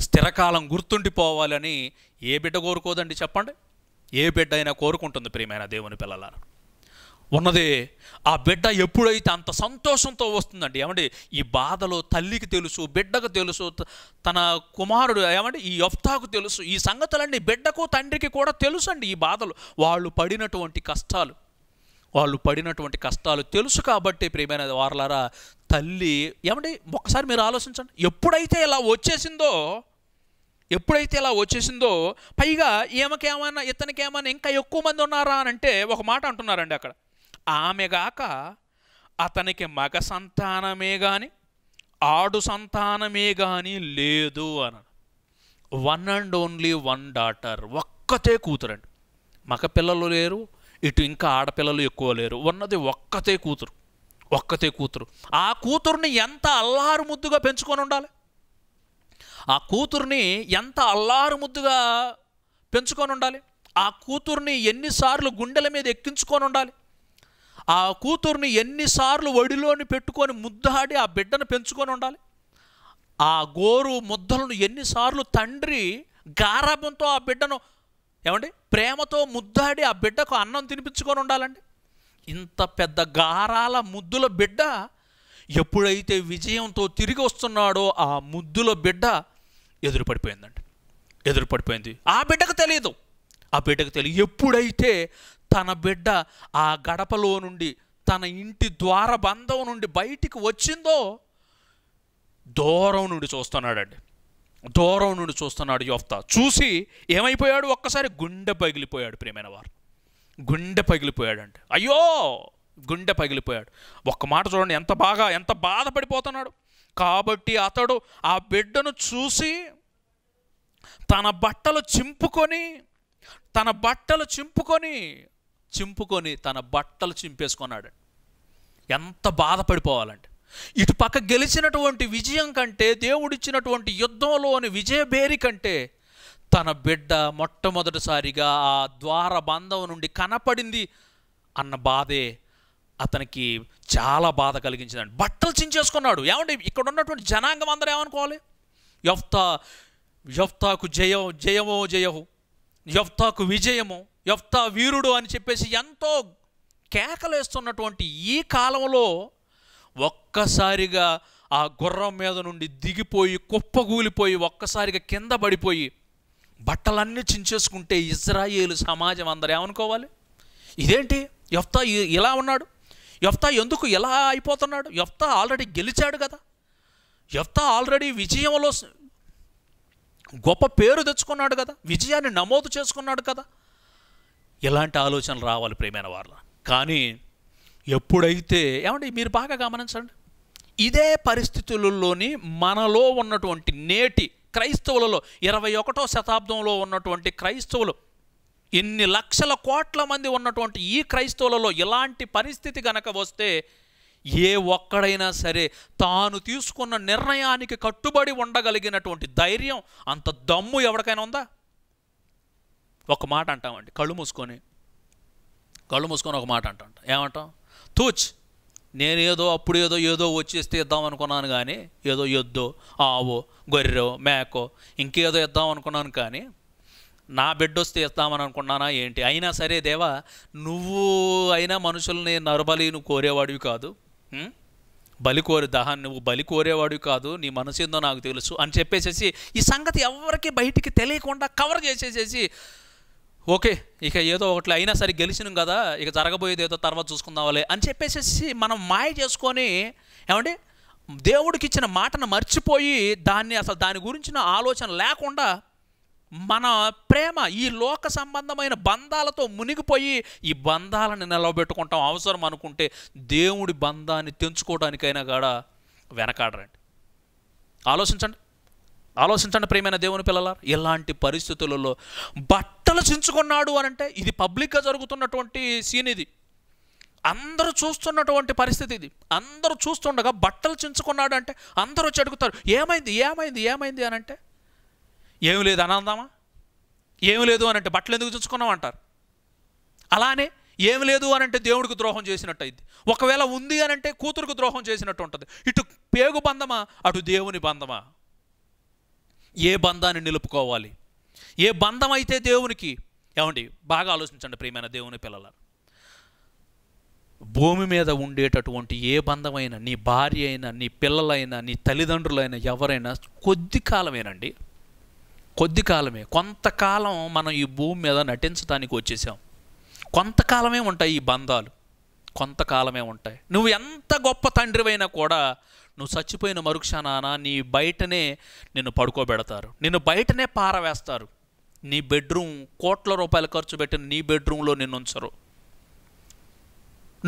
స్థిరకాలం గుర్తుండిపోవాలని ఏ బిడ్డ కోరుకోదండి చెప్పండి ఏ బిడ్డ అయినా కోరుకుంటుంది ప్రియమైన దేవుని పిల్లల ఉన్నదే ఆ బిడ్డ ఎప్పుడైతే అంత సంతోషంతో వస్తుందండి ఏమంటే ఈ బాధలో తల్లికి తెలుసు బిడ్డకు తెలుసు తన కుమారుడు ఏమండి ఈ యఫ్తాకు తెలుసు ఈ సంగతులన్నీ బిడ్డకు తండ్రికి కూడా అండి ఈ బాధలు వాళ్ళు పడినటువంటి కష్టాలు వాళ్ళు పడినటువంటి కష్టాలు తెలుసు కాబట్టి ప్రియమైన వారలారా తల్లి ఏమండి ఒక్కసారి మీరు ఆలోచించండి ఎప్పుడైతే ఇలా వచ్చేసిందో ఎప్పుడైతే ఇలా వచ్చేసిందో పైగా ఇతనికి ఇతనికేమైనా ఇంకా ఎక్కువ మంది ఉన్నారా అని అంటే ఒక మాట అంటున్నారండి అక్కడ ఆమెగాక అతనికి మగ సంతానమే కానీ ఆడు సంతానమే కానీ లేదు అని one and only one daughter ఒక్కతే కూతురండి మగ పిల్లలు లేరు ఇటు ఇంకా ఆడపిల్లలు ఎక్కువ లేరు ఉన్నది ఒక్కతే కూతురు ఒక్కతే కూతురు ఆ కూతుర్ని ఎంత అల్లారు ముద్దుగా పెంచుకొని ఉండాలి ఆ కూతుర్ని ఎంత అల్లారు ముద్దుగా పెంచుకొని ఉండాలి ఆ కూతుర్ని ఎన్నిసార్లు గుండెల మీద ఎక్కించుకొని ఉండాలి ఆ కూతుర్ని ఎన్నిసార్లు ఒడిలోని పెట్టుకొని ముద్దాడి ఆ బిడ్డను పెంచుకొని ఉండాలి ఆ గోరు ముద్దలను ఎన్నిసార్లు తండ్రి గారాభంతో ఆ బిడ్డను ఏమండి ప్రేమతో ముద్దాడి ఆ బిడ్డకు అన్నం తినిపించుకొని ఉండాలండి ఇంత పెద్ద గారాల ముద్దుల బిడ్డ ఎప్పుడైతే విజయంతో తిరిగి వస్తున్నాడో ఆ ముద్దుల బిడ్డ ఎదురుపడిపోయిందండి ఎదురుపడిపోయింది ఆ బిడ్డకు తెలియదు ఆ బిడ్డకు తెలియదు ఎప్పుడైతే తన బిడ్డ ఆ గడపలో నుండి తన ఇంటి ద్వార బంధం నుండి బయటికి వచ్చిందో దూరం నుండి చూస్తున్నాడండి దూరం నుండి చూస్తున్నాడు యోఫ్తా చూసి ఏమైపోయాడు ఒక్కసారి గుండె పగిలిపోయాడు ప్రేమైన వారు గుండె పగిలిపోయాడంటే అయ్యో గుండె పగిలిపోయాడు ఒక్క మాట చూడండి ఎంత బాగా ఎంత బాధపడిపోతున్నాడు కాబట్టి అతడు ఆ బిడ్డను చూసి తన బట్టలు చింపుకొని తన బట్టలు చింపుకొని చింపుకొని తన బట్టలు చింపేసుకున్నాడు ఎంత బాధపడిపోవాలంటే ఇటుపక్క గెలిచినటువంటి విజయం కంటే దేవుడిచ్చినటువంటి యుద్ధంలోని విజయబేరి కంటే తన బిడ్డ మొట్టమొదటిసారిగా ఆ ద్వార బంధం నుండి కనపడింది అన్న బాధే అతనికి చాలా బాధ కలిగించిన బట్టలు చించేసుకున్నాడు ఏమండి ఇక్కడ ఉన్నటువంటి జనాంగం అందరూ ఏమనుకోవాలి యఫ్తా యఫ్తాకు జయ జయమో జయహు యఫ్తాకు విజయము యఫ్తా వీరుడు అని చెప్పేసి ఎంతో కేకలేస్తున్నటువంటి ఈ కాలంలో ఒక్కసారిగా ఆ గుర్రం మీద నుండి దిగిపోయి కుప్పగూలిపోయి ఒక్కసారిగా కింద పడిపోయి బట్టలన్నీ చించేసుకుంటే ఇజ్రాయేల్ సమాజం అందరూ ఏమనుకోవాలి ఇదేంటి యఫ్తా ఇలా ఉన్నాడు యఫ్తా ఎందుకు ఎలా అయిపోతున్నాడు యఫ్తా ఆల్రెడీ గెలిచాడు కదా యఫ్తా ఆల్రెడీ విజయంలో గొప్ప పేరు తెచ్చుకున్నాడు కదా విజయాన్ని నమోదు చేసుకున్నాడు కదా ఇలాంటి ఆలోచనలు రావాలి ప్రేమైన వాళ్ళ కానీ ఎప్పుడైతే ఏమండి మీరు బాగా గమనించండి ఇదే పరిస్థితులలోని మనలో ఉన్నటువంటి నేటి క్రైస్తవులలో ఇరవై ఒకటో శతాబ్దంలో ఉన్నటువంటి క్రైస్తవులు ఎన్ని లక్షల కోట్ల మంది ఉన్నటువంటి ఈ క్రైస్తవులలో ఇలాంటి పరిస్థితి గనక వస్తే ఏ ఒక్కడైనా సరే తాను తీసుకున్న నిర్ణయానికి కట్టుబడి ఉండగలిగినటువంటి ధైర్యం అంత దమ్ము ఎవరికైనా ఉందా ఒక మాట అంటామండి కళ్ళు మూసుకొని కళ్ళు మూసుకొని ఒక మాట అంటాం ఏమంటాం తూచ్ నేను ఏదో అప్పుడు ఏదో ఏదో వచ్చేస్తే ఇద్దాం అనుకున్నాను కానీ ఏదో ఎద్దో ఆవో గొర్రె మేకో ఇంకేదో ఇద్దాం అనుకున్నాను కానీ నా బిడ్డ వస్తే ఇస్తామని అనుకున్నానా ఏంటి అయినా సరే దేవా నువ్వు అయినా మనుషుల్ని నరబలి నువ్వు కోరేవాడివి కాదు బలి కోరి దహాన్ని నువ్వు బలి కోరేవాడివి కాదు నీ మనసు ఏందో నాకు తెలుసు అని చెప్పేసేసి ఈ సంగతి ఎవరికి బయటికి తెలియకుండా కవర్ చేసేసేసి ఓకే ఇక ఏదో ఒకటి అయినా సరే గెలిచినాం కదా ఇక జరగబోయేది ఏదో తర్వాత చూసుకుందాంలే అని చెప్పేసి మనం మాయ చేసుకొని ఏమండి దేవుడికి ఇచ్చిన మాటను మర్చిపోయి దాన్ని అసలు దాని గురించిన ఆలోచన లేకుండా మన ప్రేమ ఈ లోక సంబంధమైన బంధాలతో మునిగిపోయి ఈ బంధాలను నిలబెట్టుకుంటాం అవసరం అనుకుంటే దేవుడి బంధాన్ని తెంచుకోవడానికైనా కూడా వెనకాడరండి ఆలోచించండి ఆలోచించండి ప్రేమైన దేవుని పిల్లల ఇలాంటి పరిస్థితులలో బట్టలు చించుకున్నాడు అని అంటే ఇది పబ్లిక్గా జరుగుతున్నటువంటి సీన్ ఇది అందరూ చూస్తున్నటువంటి పరిస్థితి ఇది అందరూ చూస్తుండగా బట్టలు చించుకున్నాడు అంటే అందరూ వచ్చి అడుగుతారు ఏమైంది ఏమైంది ఏమైంది అని అంటే ఏమి లేదు అనందామా ఏమి లేదు అని అంటే బట్టలు ఎందుకు చించుకున్నాం అంటారు అలానే ఏమి లేదు అని అంటే దేవుడికి ద్రోహం చేసినట్టు అయింది ఒకవేళ ఉంది అని అంటే కూతురుకు ద్రోహం చేసినట్టు ఉంటుంది ఇటు పేగు బంధమా అటు దేవుని బంధమా ఏ బంధాన్ని నిలుపుకోవాలి ఏ బంధం అయితే దేవునికి ఏమండి బాగా ఆలోచించండి ప్రియమైన దేవుని పిల్లల భూమి మీద ఉండేటటువంటి ఏ బంధమైనా నీ భార్య అయినా నీ పిల్లలైనా నీ తల్లిదండ్రులైనా ఎవరైనా కొద్ది కాలమేనండి కొద్ది కాలమే కొంతకాలం మనం ఈ భూమి మీద నటించడానికి వచ్చేసాం కొంతకాలమే ఉంటాయి ఈ బంధాలు కొంతకాలమే ఉంటాయి నువ్వు ఎంత గొప్ప తండ్రివైనా కూడా నువ్వు చచ్చిపోయిన మరుక్షణాన నీ బయటనే నిన్ను పడుకోబెడతారు నిన్ను బయటనే పారవేస్తారు నీ బెడ్రూమ్ కోట్ల రూపాయలు ఖర్చు పెట్టిన నీ బెడ్రూమ్లో నిన్ను ఉంచరు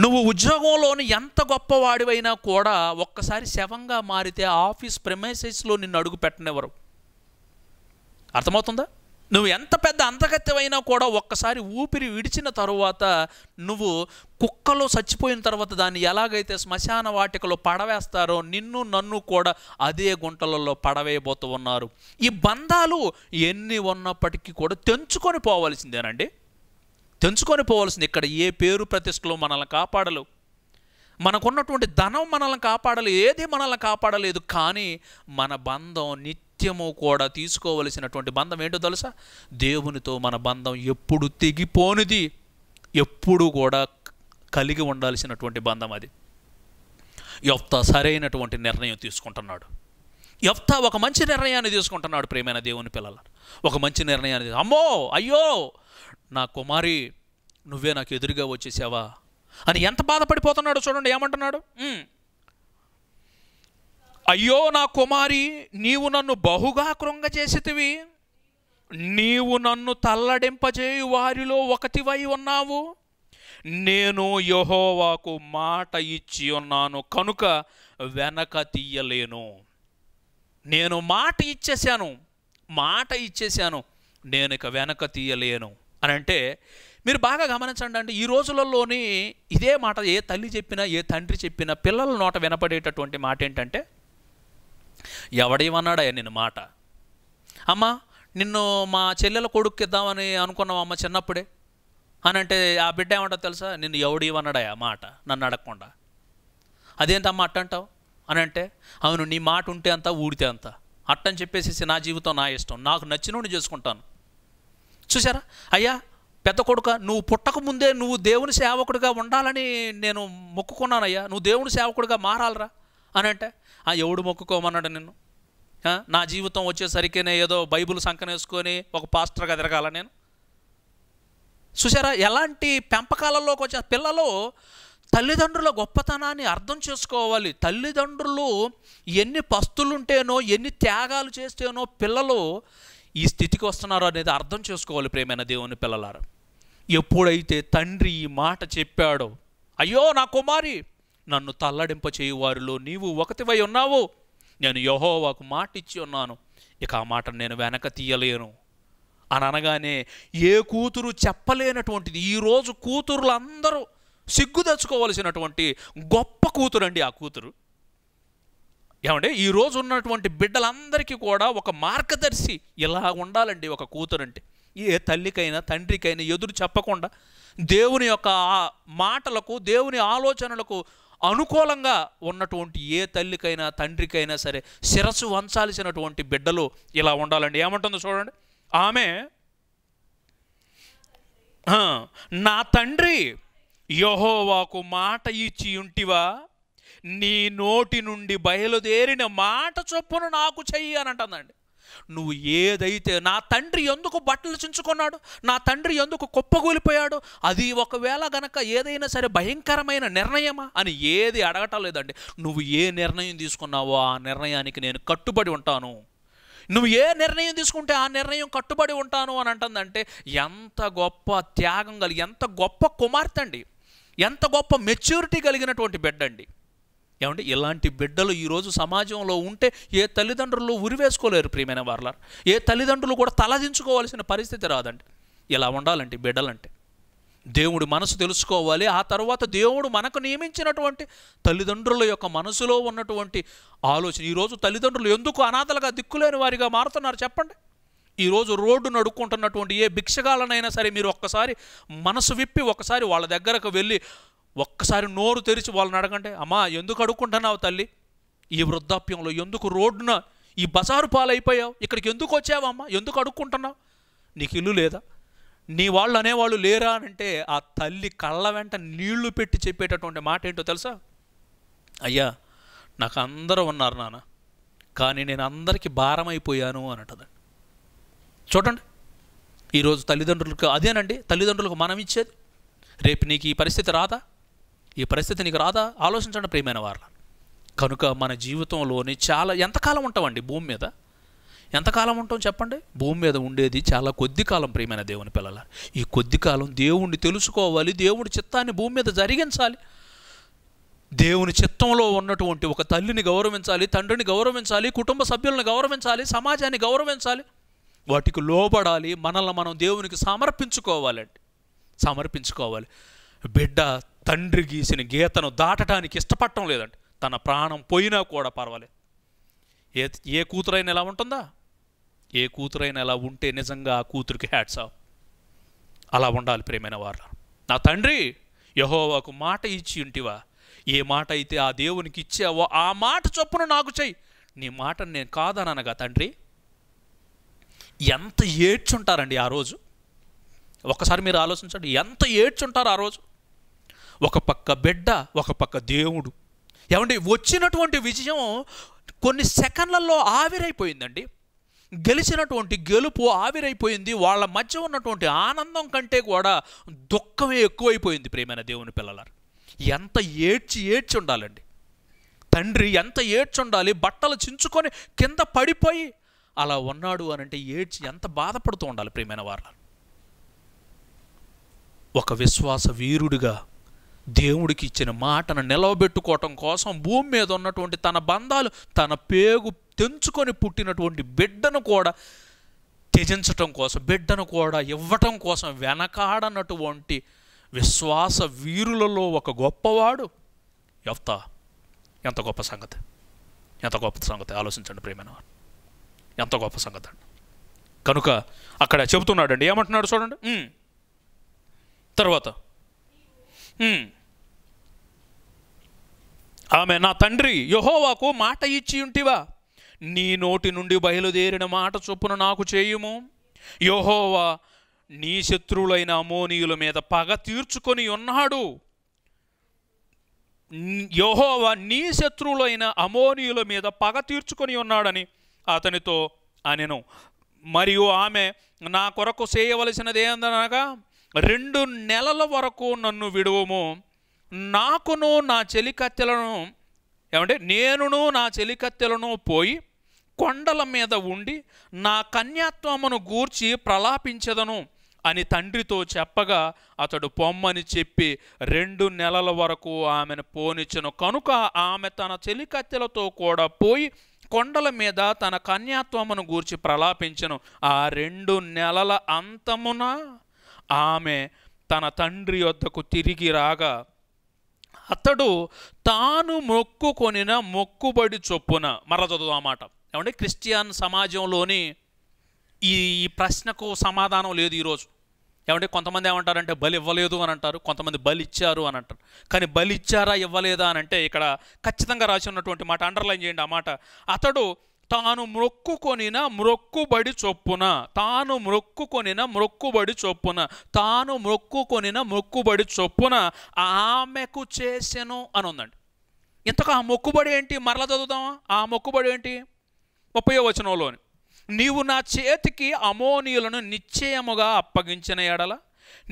నువ్వు ఉద్యోగంలోని ఎంత గొప్పవాడివైనా కూడా ఒక్కసారి శవంగా మారితే ఆఫీస్ ప్రమేసెస్లో నిన్ను అడుగు పెట్టనివ్వరు అర్థమవుతుందా నువ్వు ఎంత పెద్ద అంతగత్యమైనా కూడా ఒక్కసారి ఊపిరి విడిచిన తరువాత నువ్వు కుక్కలో చచ్చిపోయిన తర్వాత దాన్ని ఎలాగైతే శ్మశాన వాటికలో పడవేస్తారో నిన్ను నన్ను కూడా అదే గుంటలలో పడవేయబోతూ ఉన్నారు ఈ బంధాలు ఎన్ని ఉన్నప్పటికీ కూడా తెంచుకొని పోవాల్సిందేనండి తెంచుకొని పోవాల్సింది ఇక్కడ ఏ పేరు ప్రతిష్టలు మనల్ని కాపాడలేవు మనకున్నటువంటి ధనం మనల్ని కాపాడలేదు ఏది మనల్ని కాపాడలేదు కానీ మన బంధం నిత్యము కూడా తీసుకోవలసినటువంటి బంధం ఏంటో తెలుసా దేవునితో మన బంధం ఎప్పుడు తెగిపోనిది ఎప్పుడు కూడా కలిగి ఉండాల్సినటువంటి బంధం అది యొప్త సరైనటువంటి నిర్ణయం తీసుకుంటున్నాడు యొప్త ఒక మంచి నిర్ణయాన్ని తీసుకుంటున్నాడు ప్రేమైన దేవుని పిల్లల ఒక మంచి నిర్ణయాన్ని అమ్మో అయ్యో నా కుమారి నువ్వే నాకు ఎదురుగా వచ్చేసావా అని ఎంత బాధపడిపోతున్నాడు చూడండి ఏమంటున్నాడు అయ్యో నా కుమారి నీవు నన్ను బహుగా కృంగజేసితివి నీవు నన్ను తల్లడింపజేయు వారిలో ఒకటివై ఉన్నావు నేను యహోవాకు మాట ఇచ్చి ఉన్నాను కనుక వెనక తీయలేను నేను మాట ఇచ్చేశాను మాట ఇచ్చేశాను నేను ఇక వెనక తీయలేను అని అంటే మీరు బాగా గమనించండి అంటే ఈ రోజులలోని ఇదే మాట ఏ తల్లి చెప్పినా ఏ తండ్రి చెప్పినా పిల్లల నోట వినపడేటటువంటి మాట ఏంటంటే ఎవడేమన్నాడయ్యా నిన్ను మాట అమ్మా నిన్ను మా చెల్లెల కొడుక్కిద్దామని అనుకున్నావు అమ్మ చిన్నప్పుడే అని అంటే ఆ బిడ్డ ఏమంటా తెలుసా నిన్ను ఎవడేమన్నాడయ్యా మాట నన్ను అడగకుండా అదేంటమ్మా అట్ట అంటావు అని అంటే అవును నీ మాట ఉంటే అంత ఊడితే అంత అట్టని చెప్పేసి నా జీవితం నా ఇష్టం నాకు నచ్చినోడు చేసుకుంటాను చూసారా అయ్యా పెద్ద కొడుక నువ్వు పుట్టక ముందే నువ్వు దేవుని సేవకుడిగా ఉండాలని నేను మొక్కుకున్నానయ్యా నువ్వు దేవుని సేవకుడిగా మారాలరా అని అంటే ఆ ఎవడు మొక్కుకోమన్నాడు నిన్ను నా జీవితం వచ్చేసరికినే ఏదో బైబుల్ సంకనేసుకొని ఒక పాస్టర్గా తిరగాల నేను చూసారా ఎలాంటి పెంపకాలలోకి వచ్చే పిల్లలు తల్లిదండ్రుల గొప్పతనాన్ని అర్థం చేసుకోవాలి తల్లిదండ్రులు ఎన్ని పస్తులుంటేనో ఎన్ని త్యాగాలు చేస్తేనో పిల్లలు ఈ స్థితికి వస్తున్నారు అనేది అర్థం చేసుకోవాలి ప్రేమైన దేవుని పిల్లలారా ఎప్పుడైతే తండ్రి ఈ మాట చెప్పాడో అయ్యో నా కుమారి నన్ను తల్లడింప చేయువారిలో నీవు ఒకటివై ఉన్నావు నేను యహోవాకు మాట ఇచ్చి ఉన్నాను ఇక ఆ మాట నేను వెనక తీయలేను అని అనగానే ఏ కూతురు చెప్పలేనటువంటిది ఈరోజు కూతురులు అందరూ సిగ్గుదచ్చుకోవలసినటువంటి గొప్ప కూతురు అండి ఆ కూతురు ఏమంటే ఈరోజు ఉన్నటువంటి బిడ్డలందరికీ కూడా ఒక మార్గదర్శి ఇలా ఉండాలండి ఒక కూతురు అంటే ఏ తల్లికైనా తండ్రికైనా ఎదురు చెప్పకుండా దేవుని యొక్క మాటలకు దేవుని ఆలోచనలకు అనుకూలంగా ఉన్నటువంటి ఏ తల్లికైనా తండ్రికైనా సరే శిరస్సు వంచాల్సినటువంటి బిడ్డలు ఇలా ఉండాలండి ఏమంటుందో చూడండి ఆమె నా తండ్రి యహోవాకు మాట ఇచ్చి ఉంటివా నీ నోటి నుండి బయలుదేరిన మాట చొప్పున నాకు చెయ్యి అని అంటుందండి నువ్వు ఏదైతే నా తండ్రి ఎందుకు బట్టలు చించుకున్నాడు నా తండ్రి ఎందుకు కుప్పగూలిపోయాడు అది ఒకవేళ గనక ఏదైనా సరే భయంకరమైన నిర్ణయమా అని ఏది అడగటం లేదండి నువ్వు ఏ నిర్ణయం తీసుకున్నావో ఆ నిర్ణయానికి నేను కట్టుబడి ఉంటాను నువ్వు ఏ నిర్ణయం తీసుకుంటే ఆ నిర్ణయం కట్టుబడి ఉంటాను అని అంటుందంటే ఎంత గొప్ప త్యాగం కలిగి ఎంత గొప్ప కుమార్తె అండి ఎంత గొప్ప మెచ్యూరిటీ కలిగినటువంటి బిడ్డ అండి ఏమంటే ఇలాంటి బిడ్డలు ఈరోజు సమాజంలో ఉంటే ఏ తల్లిదండ్రులు ఉరివేసుకోలేరు ప్రియమైన వార్లారు ఏ తల్లిదండ్రులు కూడా తలదించుకోవాల్సిన పరిస్థితి రాదండి ఇలా ఉండాలండి బిడ్డలంటే దేవుడి మనసు తెలుసుకోవాలి ఆ తర్వాత దేవుడు మనకు నియమించినటువంటి తల్లిదండ్రుల యొక్క మనసులో ఉన్నటువంటి ఆలోచన ఈరోజు తల్లిదండ్రులు ఎందుకు అనాథలుగా దిక్కులేని వారిగా మారుతున్నారు చెప్పండి ఈరోజు రోడ్డు నడుక్కుంటున్నటువంటి ఏ భిక్షగాలనైనా సరే మీరు ఒక్కసారి మనసు విప్పి ఒకసారి వాళ్ళ దగ్గరకు వెళ్ళి ఒక్కసారి నోరు తెరిచి వాళ్ళని అడగండి అమ్మా ఎందుకు అడుక్కుంటున్నావు తల్లి ఈ వృద్ధాప్యంలో ఎందుకు రోడ్డున ఈ బజారు పాలైపోయావు ఇక్కడికి ఎందుకు వచ్చావమ్మా ఎందుకు అడుక్కుంటున్నావు నీకు ఇల్లు లేదా నీ వాళ్ళు అనేవాళ్ళు లేరా అని అంటే ఆ తల్లి కళ్ళ వెంట నీళ్లు పెట్టి చెప్పేటటువంటి మాట ఏంటో తెలుసా అయ్యా నాకు అందరూ ఉన్నారు నాన్న కానీ నేను అందరికీ భారమైపోయాను అనటది చూడండి ఈరోజు తల్లిదండ్రులకు అదేనండి తల్లిదండ్రులకు మనం ఇచ్చేది రేపు నీకు ఈ పరిస్థితి రాదా ఈ పరిస్థితి నీకు రాదా ఆలోచించండి ప్రియమైన వారు కనుక మన జీవితంలోని చాలా ఎంతకాలం ఉంటామండి భూమి మీద ఎంతకాలం ఉంటాం చెప్పండి భూమి మీద ఉండేది చాలా కొద్ది కాలం ప్రియమైన దేవుని పిల్లల ఈ కొద్ది కాలం దేవుణ్ణి తెలుసుకోవాలి దేవుడి చిత్తాన్ని భూమి మీద జరిగించాలి దేవుని చిత్తంలో ఉన్నటువంటి ఒక తల్లిని గౌరవించాలి తండ్రిని గౌరవించాలి కుటుంబ సభ్యులను గౌరవించాలి సమాజాన్ని గౌరవించాలి వాటికి లోబడాలి మనల్ని మనం దేవునికి సమర్పించుకోవాలండి సమర్పించుకోవాలి బిడ్డ తండ్రి గీసిన గీతను దాటడానికి ఇష్టపడటం లేదండి తన ప్రాణం పోయినా కూడా పర్వాలేదు ఏ ఏ కూతురైనా ఎలా ఉంటుందా ఏ కూతురైనా ఎలా ఉంటే నిజంగా ఆ కూతురికి హ్యాట్స్ ఆఫ్ అలా ఉండాలి ప్రేమైన వారు నా తండ్రి యహోవాకు మాట ఇచ్చి ఉంటివా ఏ మాట అయితే ఆ దేవునికి ఇచ్చావో ఆ మాట చొప్పున నాకు చెయ్యి నీ మాట నేను కాదనగా తండ్రి ఎంత ఏడ్చుంటారండి ఆ రోజు ఒకసారి మీరు ఆలోచించండి ఎంత ఏడ్చుంటారు ఆ రోజు ఒక పక్క బిడ్డ ఒక పక్క దేవుడు ఏమండి వచ్చినటువంటి విజయం కొన్ని సెకండ్లలో ఆవిరైపోయిందండి గెలిచినటువంటి గెలుపు ఆవిరైపోయింది వాళ్ళ మధ్య ఉన్నటువంటి ఆనందం కంటే కూడా దుఃఖమే ఎక్కువైపోయింది ప్రేమైన దేవుని పిల్లలారు ఎంత ఏడ్చి ఏడ్చి ఉండాలండి తండ్రి ఎంత ఏడ్చి ఉండాలి బట్టలు చించుకొని కింద పడిపోయి అలా ఉన్నాడు అని అంటే ఏడ్చి ఎంత బాధపడుతూ ఉండాలి ప్రేమైన వారు ఒక విశ్వాస వీరుడిగా దేవుడికి ఇచ్చిన మాటను నిలవబెట్టుకోవటం కోసం భూమి మీద ఉన్నటువంటి తన బంధాలు తన పేగు తెంచుకొని పుట్టినటువంటి బిడ్డను కూడా త్యజించటం కోసం బిడ్డను కూడా ఇవ్వటం కోసం వెనకాడనటువంటి విశ్వాస వీరులలో ఒక గొప్పవాడు ఎవత ఎంత గొప్ప సంగతి ఎంత గొప్ప సంగతి ఆలోచించండి ప్రేమైన ఎంత గొప్ప సంగతి అండి కనుక అక్కడ చెబుతున్నాడండి ఏమంటున్నాడు చూడండి తర్వాత ఆమె నా తండ్రి యహోవాకు మాట ఇచ్చి ఉంటివా నీ నోటి నుండి బయలుదేరిన మాట చొప్పున నాకు చేయుము యహోవా నీ శత్రువులైన అమోనీయుల మీద పగ తీర్చుకొని ఉన్నాడు యహోవా నీ శత్రువులైన అమోనీయుల మీద పగ తీర్చుకొని ఉన్నాడని అతనితో అనెను మరియు ఆమె నా కొరకు చేయవలసినది ఏందనగా రెండు నెలల వరకు నన్ను విడువము నాకును నా చెలికత్తెలను ఏమంటే నేనును నా చెలికత్తెలను పోయి కొండల మీద ఉండి నా కన్యాత్వమును గూర్చి ప్రలాపించదను అని తండ్రితో చెప్పగా అతడు పొమ్మని చెప్పి రెండు నెలల వరకు ఆమెను పోనిచ్చను కనుక ఆమె తన చెలికత్తెలతో కూడా పోయి కొండల మీద తన కన్యాత్వమును గూర్చి ప్రలాపించను ఆ రెండు నెలల అంతమున ఆమె తన తండ్రి వద్దకు తిరిగి రాగా అతడు తాను మొక్కుకొనిన మొక్కుబడి చొప్పున మరల చదువు అన్నమాట ఏమంటే క్రిస్టియన్ సమాజంలోని ఈ ప్రశ్నకు సమాధానం లేదు ఈరోజు ఏమంటే కొంతమంది ఏమంటారంటే బలి ఇవ్వలేదు అని అంటారు కొంతమంది బలి ఇచ్చారు అని అంటారు కానీ బలి ఇచ్చారా ఇవ్వలేదా అని అంటే ఇక్కడ ఖచ్చితంగా రాసి ఉన్నటువంటి మాట అండర్లైన్ చేయండి ఆ మాట అతడు తాను మ్రొక్కుకొనిన మ్రొక్కుబడి చొప్పున తాను మ్రొక్కుకొనిన మ్రొక్కుబడి చొప్పున తాను మ్రొక్కుకొనిన మొక్కుబడి చొప్పున ఆమెకు చేసెను అని ఉందండి ఇంతకు ఆ మొక్కుబడి ఏంటి మరల చదువుదామా ఆ మొక్కుబడి ఏంటి ముప్పయో వచనంలోని నీవు నా చేతికి అమోనీయులను నిశ్చయముగా అప్పగించిన ఎడల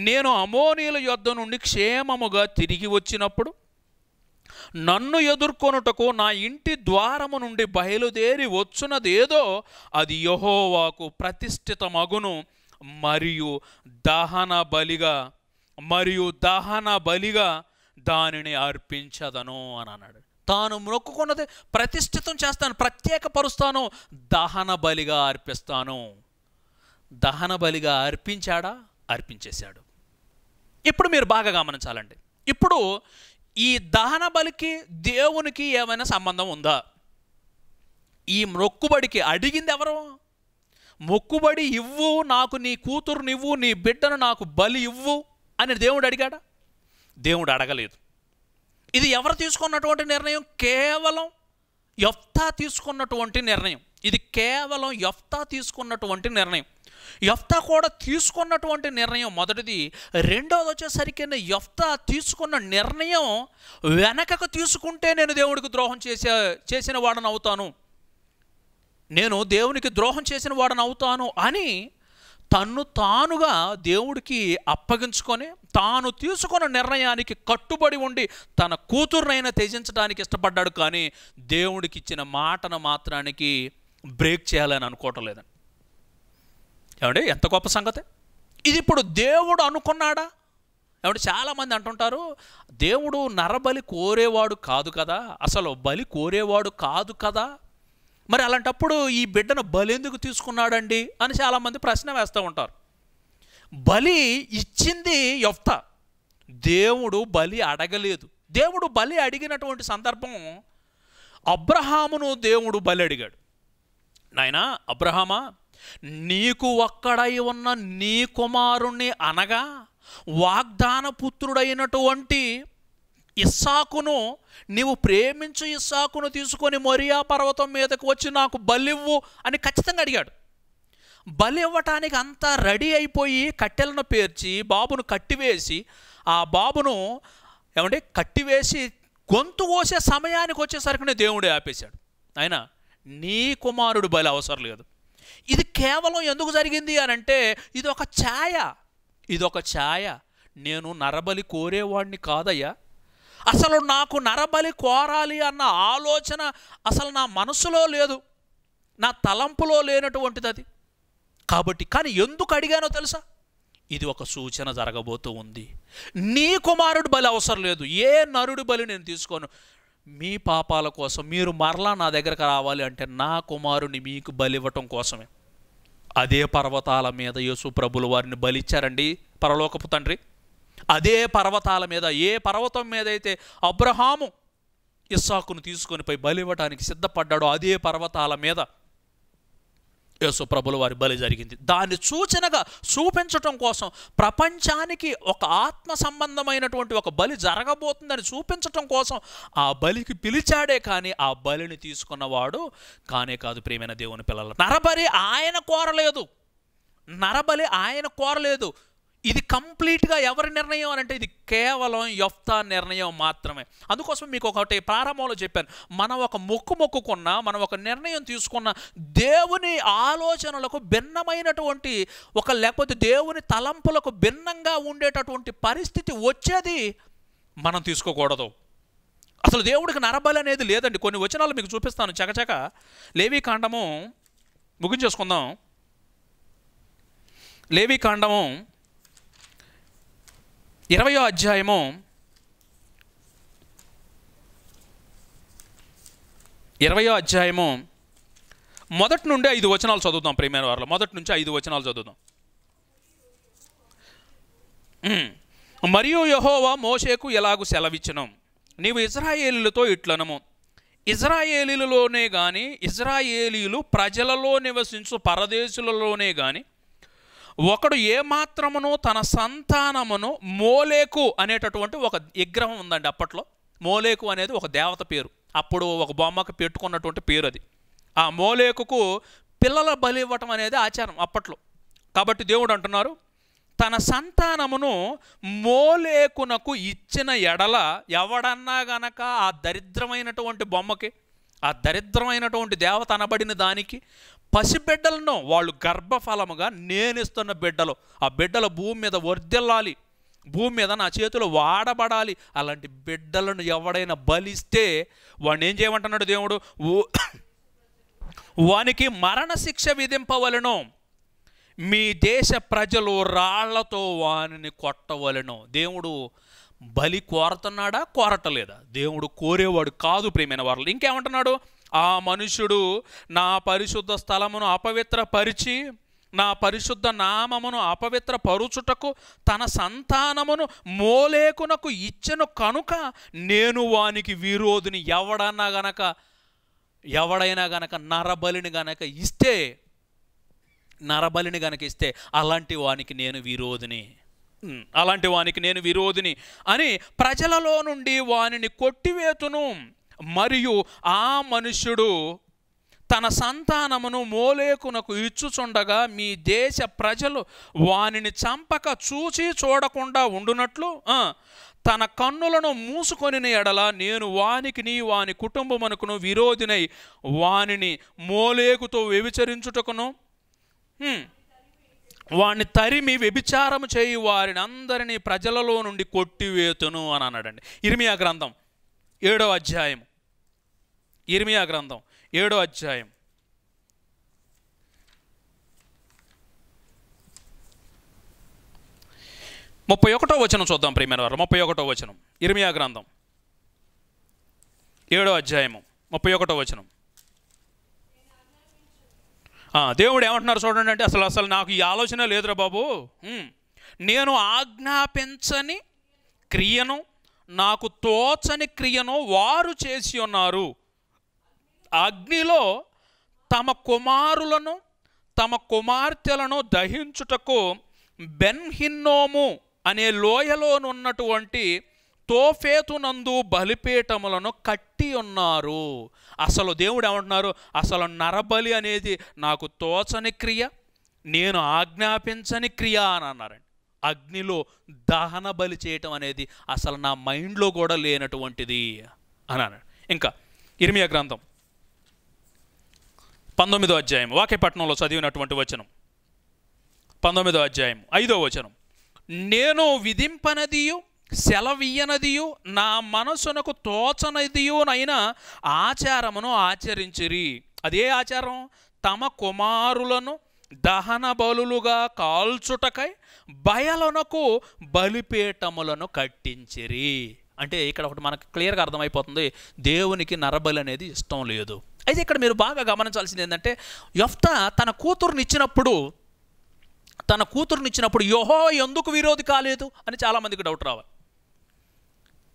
నేను అమోనీయుల యొద్ధ నుండి క్షేమముగా తిరిగి వచ్చినప్పుడు నన్ను ఎదుర్కొనుటకు నా ఇంటి ద్వారము నుండి బయలుదేరి వచ్చునదేదో అది యహోవాకు ప్రతిష్ఠితమగును మరియు దహన బలిగా మరియు దహన బలిగా దానిని అర్పించదను అని అన్నాడు తాను మొక్కుకున్నది ప్రతిష్ఠితం చేస్తాను ప్రత్యేకపరుస్తాను దహన బలిగా అర్పిస్తాను దహన బలిగా అర్పించాడా అర్పించేశాడు ఇప్పుడు మీరు బాగా గమనించాలండి ఇప్పుడు ఈ దహన బలికి దేవునికి ఏమైనా సంబంధం ఉందా ఈ మొక్కుబడికి అడిగింది ఎవరు మొక్కుబడి ఇవ్వు నాకు నీ కూతురునివ్వు నీ బిడ్డను నాకు బలి ఇవ్వు అని దేవుడు అడిగాడా దేవుడు అడగలేదు ఇది ఎవరు తీసుకున్నటువంటి నిర్ణయం కేవలం ఎఫ్తా తీసుకున్నటువంటి నిర్ణయం ఇది కేవలం ఎఫ్తా తీసుకున్నటువంటి నిర్ణయం యఫ్తా కూడా తీసుకున్నటువంటి నిర్ణయం మొదటిది రెండోది వచ్చేసరికి యఫ్తా తీసుకున్న నిర్ణయం వెనకకు తీసుకుంటే నేను దేవుడికి ద్రోహం చేసే చేసిన వాడని అవుతాను నేను దేవునికి ద్రోహం చేసిన వాడని అవుతాను అని తన్ను తానుగా దేవుడికి అప్పగించుకొని తాను తీసుకున్న నిర్ణయానికి కట్టుబడి ఉండి తన కూతురునైనా త్యజించడానికి ఇష్టపడ్డాడు కానీ దేవుడికి ఇచ్చిన మాటను మాత్రానికి బ్రేక్ చేయాలని అనుకోవటం లేదండి ఏమంటే ఎంత గొప్ప సంగతి ఇది ఇప్పుడు దేవుడు అనుకున్నాడా ఏమంటే చాలామంది అంటుంటారు దేవుడు నరబలి కోరేవాడు కాదు కదా అసలు బలి కోరేవాడు కాదు కదా మరి అలాంటప్పుడు ఈ బిడ్డను బలి ఎందుకు తీసుకున్నాడండి అని చాలామంది ప్రశ్న వేస్తూ ఉంటారు బలి ఇచ్చింది యొఫ్త దేవుడు బలి అడగలేదు దేవుడు బలి అడిగినటువంటి సందర్భం అబ్రహామును దేవుడు బలి అడిగాడు నాయన అబ్రహామా నీకు ఒక్కడై ఉన్న నీ కుమారుణ్ణి అనగా వాగ్దాన పుత్రుడైనటువంటి ఇస్సాకును నీవు ప్రేమించు ఇస్సాకును తీసుకొని మొరియా పర్వతం మీదకు వచ్చి నాకు బలివ్వు అని ఖచ్చితంగా అడిగాడు బలి ఇవ్వటానికి అంతా రెడీ అయిపోయి కట్టెలను పేర్చి బాబును కట్టివేసి ఆ బాబును ఏమంటే కట్టివేసి గొంతు కోసే సమయానికి వచ్చేసరికి దేవుడే ఆపేశాడు అయినా నీ కుమారుడు బలి అవసరం లేదు ఇది కేవలం ఎందుకు జరిగింది అని అంటే ఇది ఒక ఛాయ ఇది ఒక ఛాయ నేను నరబలి కోరేవాడిని కాదయ్యా అసలు నాకు నరబలి కోరాలి అన్న ఆలోచన అసలు నా మనసులో లేదు నా తలంపులో లేనటువంటిది అది కాబట్టి కానీ ఎందుకు అడిగానో తెలుసా ఇది ఒక సూచన జరగబోతూ ఉంది నీ కుమారుడు బలి అవసరం లేదు ఏ నరుడు బలి నేను తీసుకోను మీ పాపాల కోసం మీరు మరలా నా దగ్గరకు రావాలి అంటే నా కుమారుని మీకు బలి ఇవ్వటం కోసమే అదే పర్వతాల మీద యేసు ప్రభులు వారిని బలిచ్చారండి పరలోకపు తండ్రి అదే పర్వతాల మీద ఏ పర్వతం మీద అయితే అబ్రహాము ఇస్సాకును తీసుకొని పోయి బలివ్వటానికి సిద్ధపడ్డాడో అదే పర్వతాల మీద యేసు ప్రభుల వారి బలి జరిగింది దాన్ని సూచనగా చూపించటం కోసం ప్రపంచానికి ఒక ఆత్మ సంబంధమైనటువంటి ఒక బలి జరగబోతుందని చూపించటం కోసం ఆ బలికి పిలిచాడే కానీ ఆ బలిని తీసుకున్నవాడు కానే కాదు ప్రేమైన దేవుని పిల్లలు నరబలి ఆయన కోరలేదు నరబలి ఆయన కోరలేదు ఇది కంప్లీట్గా ఎవరి నిర్ణయం అని అంటే ఇది కేవలం యొఫ్తా నిర్ణయం మాత్రమే అందుకోసం మీకు ఒకటి ప్రారంభంలో చెప్పాను మనం ఒక మొక్కు మొక్కుకున్న మనం ఒక నిర్ణయం తీసుకున్న దేవుని ఆలోచనలకు భిన్నమైనటువంటి ఒక లేకపోతే దేవుని తలంపులకు భిన్నంగా ఉండేటటువంటి పరిస్థితి వచ్చేది మనం తీసుకోకూడదు అసలు దేవుడికి నరబలి అనేది లేదండి కొన్ని వచనాలు మీకు చూపిస్తాను చకచక లేవీ కాండము ముగించేసుకుందాం లేవీ ఇరవయో అధ్యాయము ఇరవయో అధ్యాయము మొదటి నుండి ఐదు వచనాలు చదువుతాం ప్రేమైన వారిలో మొదటి నుంచి ఐదు వచనాలు చదువుతాం మరియు యహోవా మోషేకు ఎలాగూ సెలవిచ్చను నీవు ఇజ్రాయేలీలతో ఇట్లనము ఇజ్రాయేలీలలోనే కానీ ఇజ్రాయేలీలు ప్రజలలో నివసించు పరదేశులలోనే కానీ ఒకడు ఏమాత్రమునో తన సంతానమును మోలేకు అనేటటువంటి ఒక విగ్రహం ఉందండి అప్పట్లో మోలేకు అనేది ఒక దేవత పేరు అప్పుడు ఒక బొమ్మకు పెట్టుకున్నటువంటి పేరు అది ఆ మోలేకుకు పిల్లల బలి ఇవ్వటం అనేది ఆచారం అప్పట్లో కాబట్టి దేవుడు అంటున్నారు తన సంతానమును మోలేకునకు ఇచ్చిన ఎడల ఎవడన్నా గనక ఆ దరిద్రమైనటువంటి బొమ్మకి ఆ దరిద్రమైనటువంటి దేవత అనబడిన దానికి పసిబిడ్డలను వాళ్ళు గర్భఫలముగా నేనిస్తున్న బిడ్డలు ఆ బిడ్డలు భూమి మీద వర్దిల్లాలి భూమి మీద నా చేతులు వాడబడాలి అలాంటి బిడ్డలను ఎవడైనా బలిస్తే వాడిని ఏం చేయమంటున్నాడు దేవుడు వానికి మరణశిక్ష విధింపవలను మీ దేశ ప్రజలు రాళ్లతో వానిని కొట్టవలను దేవుడు బలి కోరతున్నాడా కోరటలేదా దేవుడు కోరేవాడు కాదు ప్రేమైన వారు ఇంకేమంటున్నాడు ఆ మనుషుడు నా పరిశుద్ధ స్థలమును అపవిత్రపరిచి నా పరిశుద్ధ నామమును అపవిత్ర పరుచుటకు తన సంతానమును మోలేకునకు ఇచ్చను కనుక నేను వానికి విరోధిని ఎవడన్నా గనక ఎవడైనా గనక నరబలిని గనక ఇస్తే నరబలిని గనక ఇస్తే అలాంటి వానికి నేను విరోధిని అలాంటి వానికి నేను విరోధిని అని ప్రజలలో నుండి వానిని కొట్టివేతును మరియు ఆ మనుషుడు తన సంతానమును మోలేకునకు ఇచ్చుచుండగా మీ దేశ ప్రజలు వానిని చంపక చూచి చూడకుండా ఉండునట్లు తన కన్నులను మూసుకొని ఎడల నేను వానికిని వాని కుటుంబమునకును విరోధినై వానిని మోలేకుతో వ్యభిచరించుటకును వాణ్ణి తరిమి వ్యభిచారము చేయి వారిని అందరినీ ప్రజలలో నుండి కొట్టివేతును అని అన్నాడండి ఇరిమియా గ్రంథం ఏడవ అధ్యాయం ఇర్మియా గ్రంథం ఏడో అధ్యాయం ముప్పై ఒకటో వచనం చూద్దాం ప్రియమైన వారు ముప్పై ఒకటో వచనం ఇర్మియా గ్రంథం ఏడో అధ్యాయము ముప్పై ఒకటో వచనం దేవుడు ఏమంటున్నారు చూడండి అంటే అసలు అసలు నాకు ఈ ఆలోచన లేదురా బాబు నేను ఆజ్ఞాపించని క్రియను నాకు తోచని క్రియను వారు చేసి ఉన్నారు అగ్నిలో తమ కుమారులను తమ కుమార్తెలను దహించుటకు బెన్హిన్నోము అనే లోయలోనున్నటువంటి తోఫేతునందు బలిపీఠములను కట్టి ఉన్నారు అసలు దేవుడు ఏమంటున్నారు అసలు నరబలి అనేది నాకు తోచని క్రియ నేను ఆజ్ఞాపించని క్రియ అని అన్నారండి అగ్నిలో దహన బలి చేయటం అనేది అసలు నా మైండ్లో కూడా లేనటువంటిది అన్నాను ఇంకా ఇర్మియా గ్రంథం పంతొమ్మిదో అధ్యాయం వాక్యపట్నంలో చదివినటువంటి వచనం పంతొమ్మిదో అధ్యాయం ఐదో వచనం నేను విధింపనదియు సెలవీయనదియు నా మనసునకు తోచనదియునైనా ఆచారమును ఆచరించిరి అదే ఆచారం తమ కుమారులను దహన బలులుగా కాల్చుటకై బయలనకు బలిపీఠములను కట్టించిరి అంటే ఇక్కడ ఒకటి మనకు క్లియర్గా అర్థమైపోతుంది దేవునికి నరబలి అనేది ఇష్టం లేదు అయితే ఇక్కడ మీరు బాగా గమనించాల్సింది ఏంటంటే యఫ్త తన కూతురునిచ్చినప్పుడు తన కూతురునిచ్చినప్పుడు యోహో ఎందుకు విరోధి కాలేదు అని చాలామందికి డౌట్ రావాలి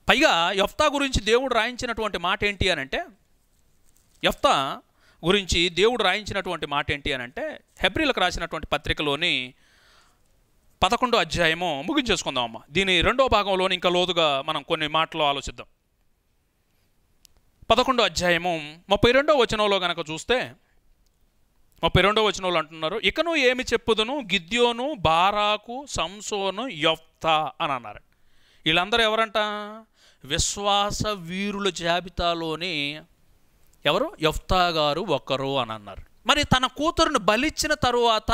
పైగా యఫ్తా గురించి దేవుడు రాయించినటువంటి మాట ఏంటి అని అంటే యఫ్తా గురించి దేవుడు రాయించినటువంటి మాట ఏంటి అని అంటే హెబ్రిలకు రాసినటువంటి పత్రికలోని పదకొండో అధ్యాయము ముగించేసుకుందాం అమ్మ దీని రెండో భాగంలోని ఇంకా లోతుగా మనం కొన్ని మాటలు ఆలోచిద్దాం పదకొండో అధ్యాయము ముప్పై రెండో వచనంలో గనక చూస్తే ముప్పై రెండో వచనంలో అంటున్నారు ఇకను ఏమి చెప్పుదును గిద్యోను బారాకు సంసోను యొఫ్తా అని అన్నారు వీళ్ళందరూ ఎవరంట విశ్వాస వీరుల జాబితాలోని ఎవరు యఫ్తా గారు ఒకరు అని అన్నారు మరి తన కూతురును బలిచ్చిన తరువాత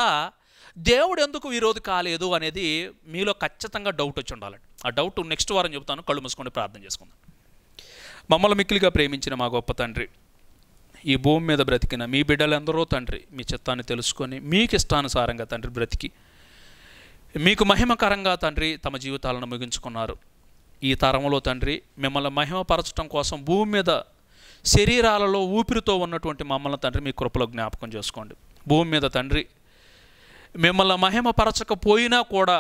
దేవుడు ఎందుకు విరోధి కాలేదు అనేది మీలో ఖచ్చితంగా డౌట్ వచ్చి ఉండాలండి ఆ డౌట్ నెక్స్ట్ వారం చెబుతాను కళ్ళు మూసుకొని ప్రార్థన చేసుకుందాం మమ్మల్ని మిక్కిలిగా ప్రేమించిన మా గొప్ప తండ్రి ఈ భూమి మీద బ్రతికిన మీ బిడ్డలందరూ తండ్రి మీ చిత్తాన్ని తెలుసుకొని మీకు ఇష్టానుసారంగా తండ్రి బ్రతికి మీకు మహిమకరంగా తండ్రి తమ జీవితాలను ముగించుకున్నారు ఈ తరంలో తండ్రి మిమ్మల్ని మహిమపరచడం కోసం భూమి మీద శరీరాలలో ఊపిరితో ఉన్నటువంటి మమ్మల్ని తండ్రి మీ కృపలో జ్ఞాపకం చేసుకోండి భూమి మీద తండ్రి మిమ్మల్ని మహిమపరచకపోయినా కూడా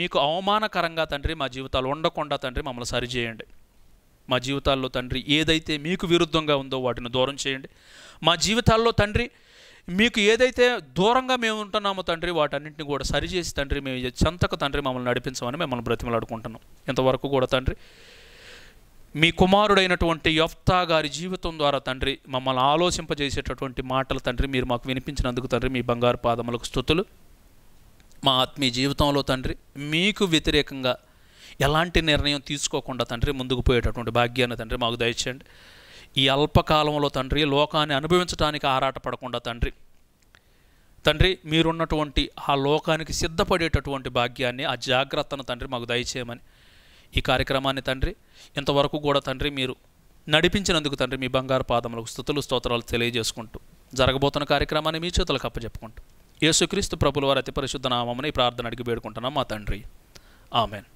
మీకు అవమానకరంగా తండ్రి మా జీవితాలు ఉండకుండా తండ్రి మమ్మల్ని సరిచేయండి మా జీవితాల్లో తండ్రి ఏదైతే మీకు విరుద్ధంగా ఉందో వాటిని దూరం చేయండి మా జీవితాల్లో తండ్రి మీకు ఏదైతే దూరంగా మేము ఉంటున్నామో తండ్రి వాటన్నింటిని కూడా సరిచేసి తండ్రి మేము చెంతక తండ్రి మమ్మల్ని నడిపించమని మిమ్మల్ని బ్రతిమలాడుకుంటున్నాం ఇంతవరకు కూడా తండ్రి మీ కుమారుడైనటువంటి యఫ్తా గారి జీవితం ద్వారా తండ్రి మమ్మల్ని ఆలోచింపజేసేటటువంటి మాటలు తండ్రి మీరు మాకు వినిపించినందుకు తండ్రి మీ బంగారు పాదములకు స్థుతులు మా ఆత్మీయ జీవితంలో తండ్రి మీకు వ్యతిరేకంగా ఎలాంటి నిర్ణయం తీసుకోకుండా తండ్రి ముందుకు పోయేటటువంటి భాగ్యాన్ని తండ్రి మాకు దయచేయండి ఈ అల్పకాలంలో తండ్రి లోకాన్ని అనుభవించడానికి ఆరాటపడకుండా తండ్రి తండ్రి మీరున్నటువంటి ఆ లోకానికి సిద్ధపడేటటువంటి భాగ్యాన్ని ఆ జాగ్రత్తను తండ్రి మాకు దయచేయమని ఈ కార్యక్రమాన్ని తండ్రి ఇంతవరకు కూడా తండ్రి మీరు నడిపించినందుకు తండ్రి మీ బంగారు పాదములకు స్థుతులు స్తోత్రాలు తెలియజేసుకుంటూ జరగబోతున్న కార్యక్రమాన్ని మీ చేతులకు అప్పచెప్పుకుంటూ యేసుక్రీస్తు ప్రభుల వారి అతి పరిశుద్ధ నామమున ఈ ప్రార్థన అడిగి వేడుకుంటున్నాం మా తండ్రి ఆమెన్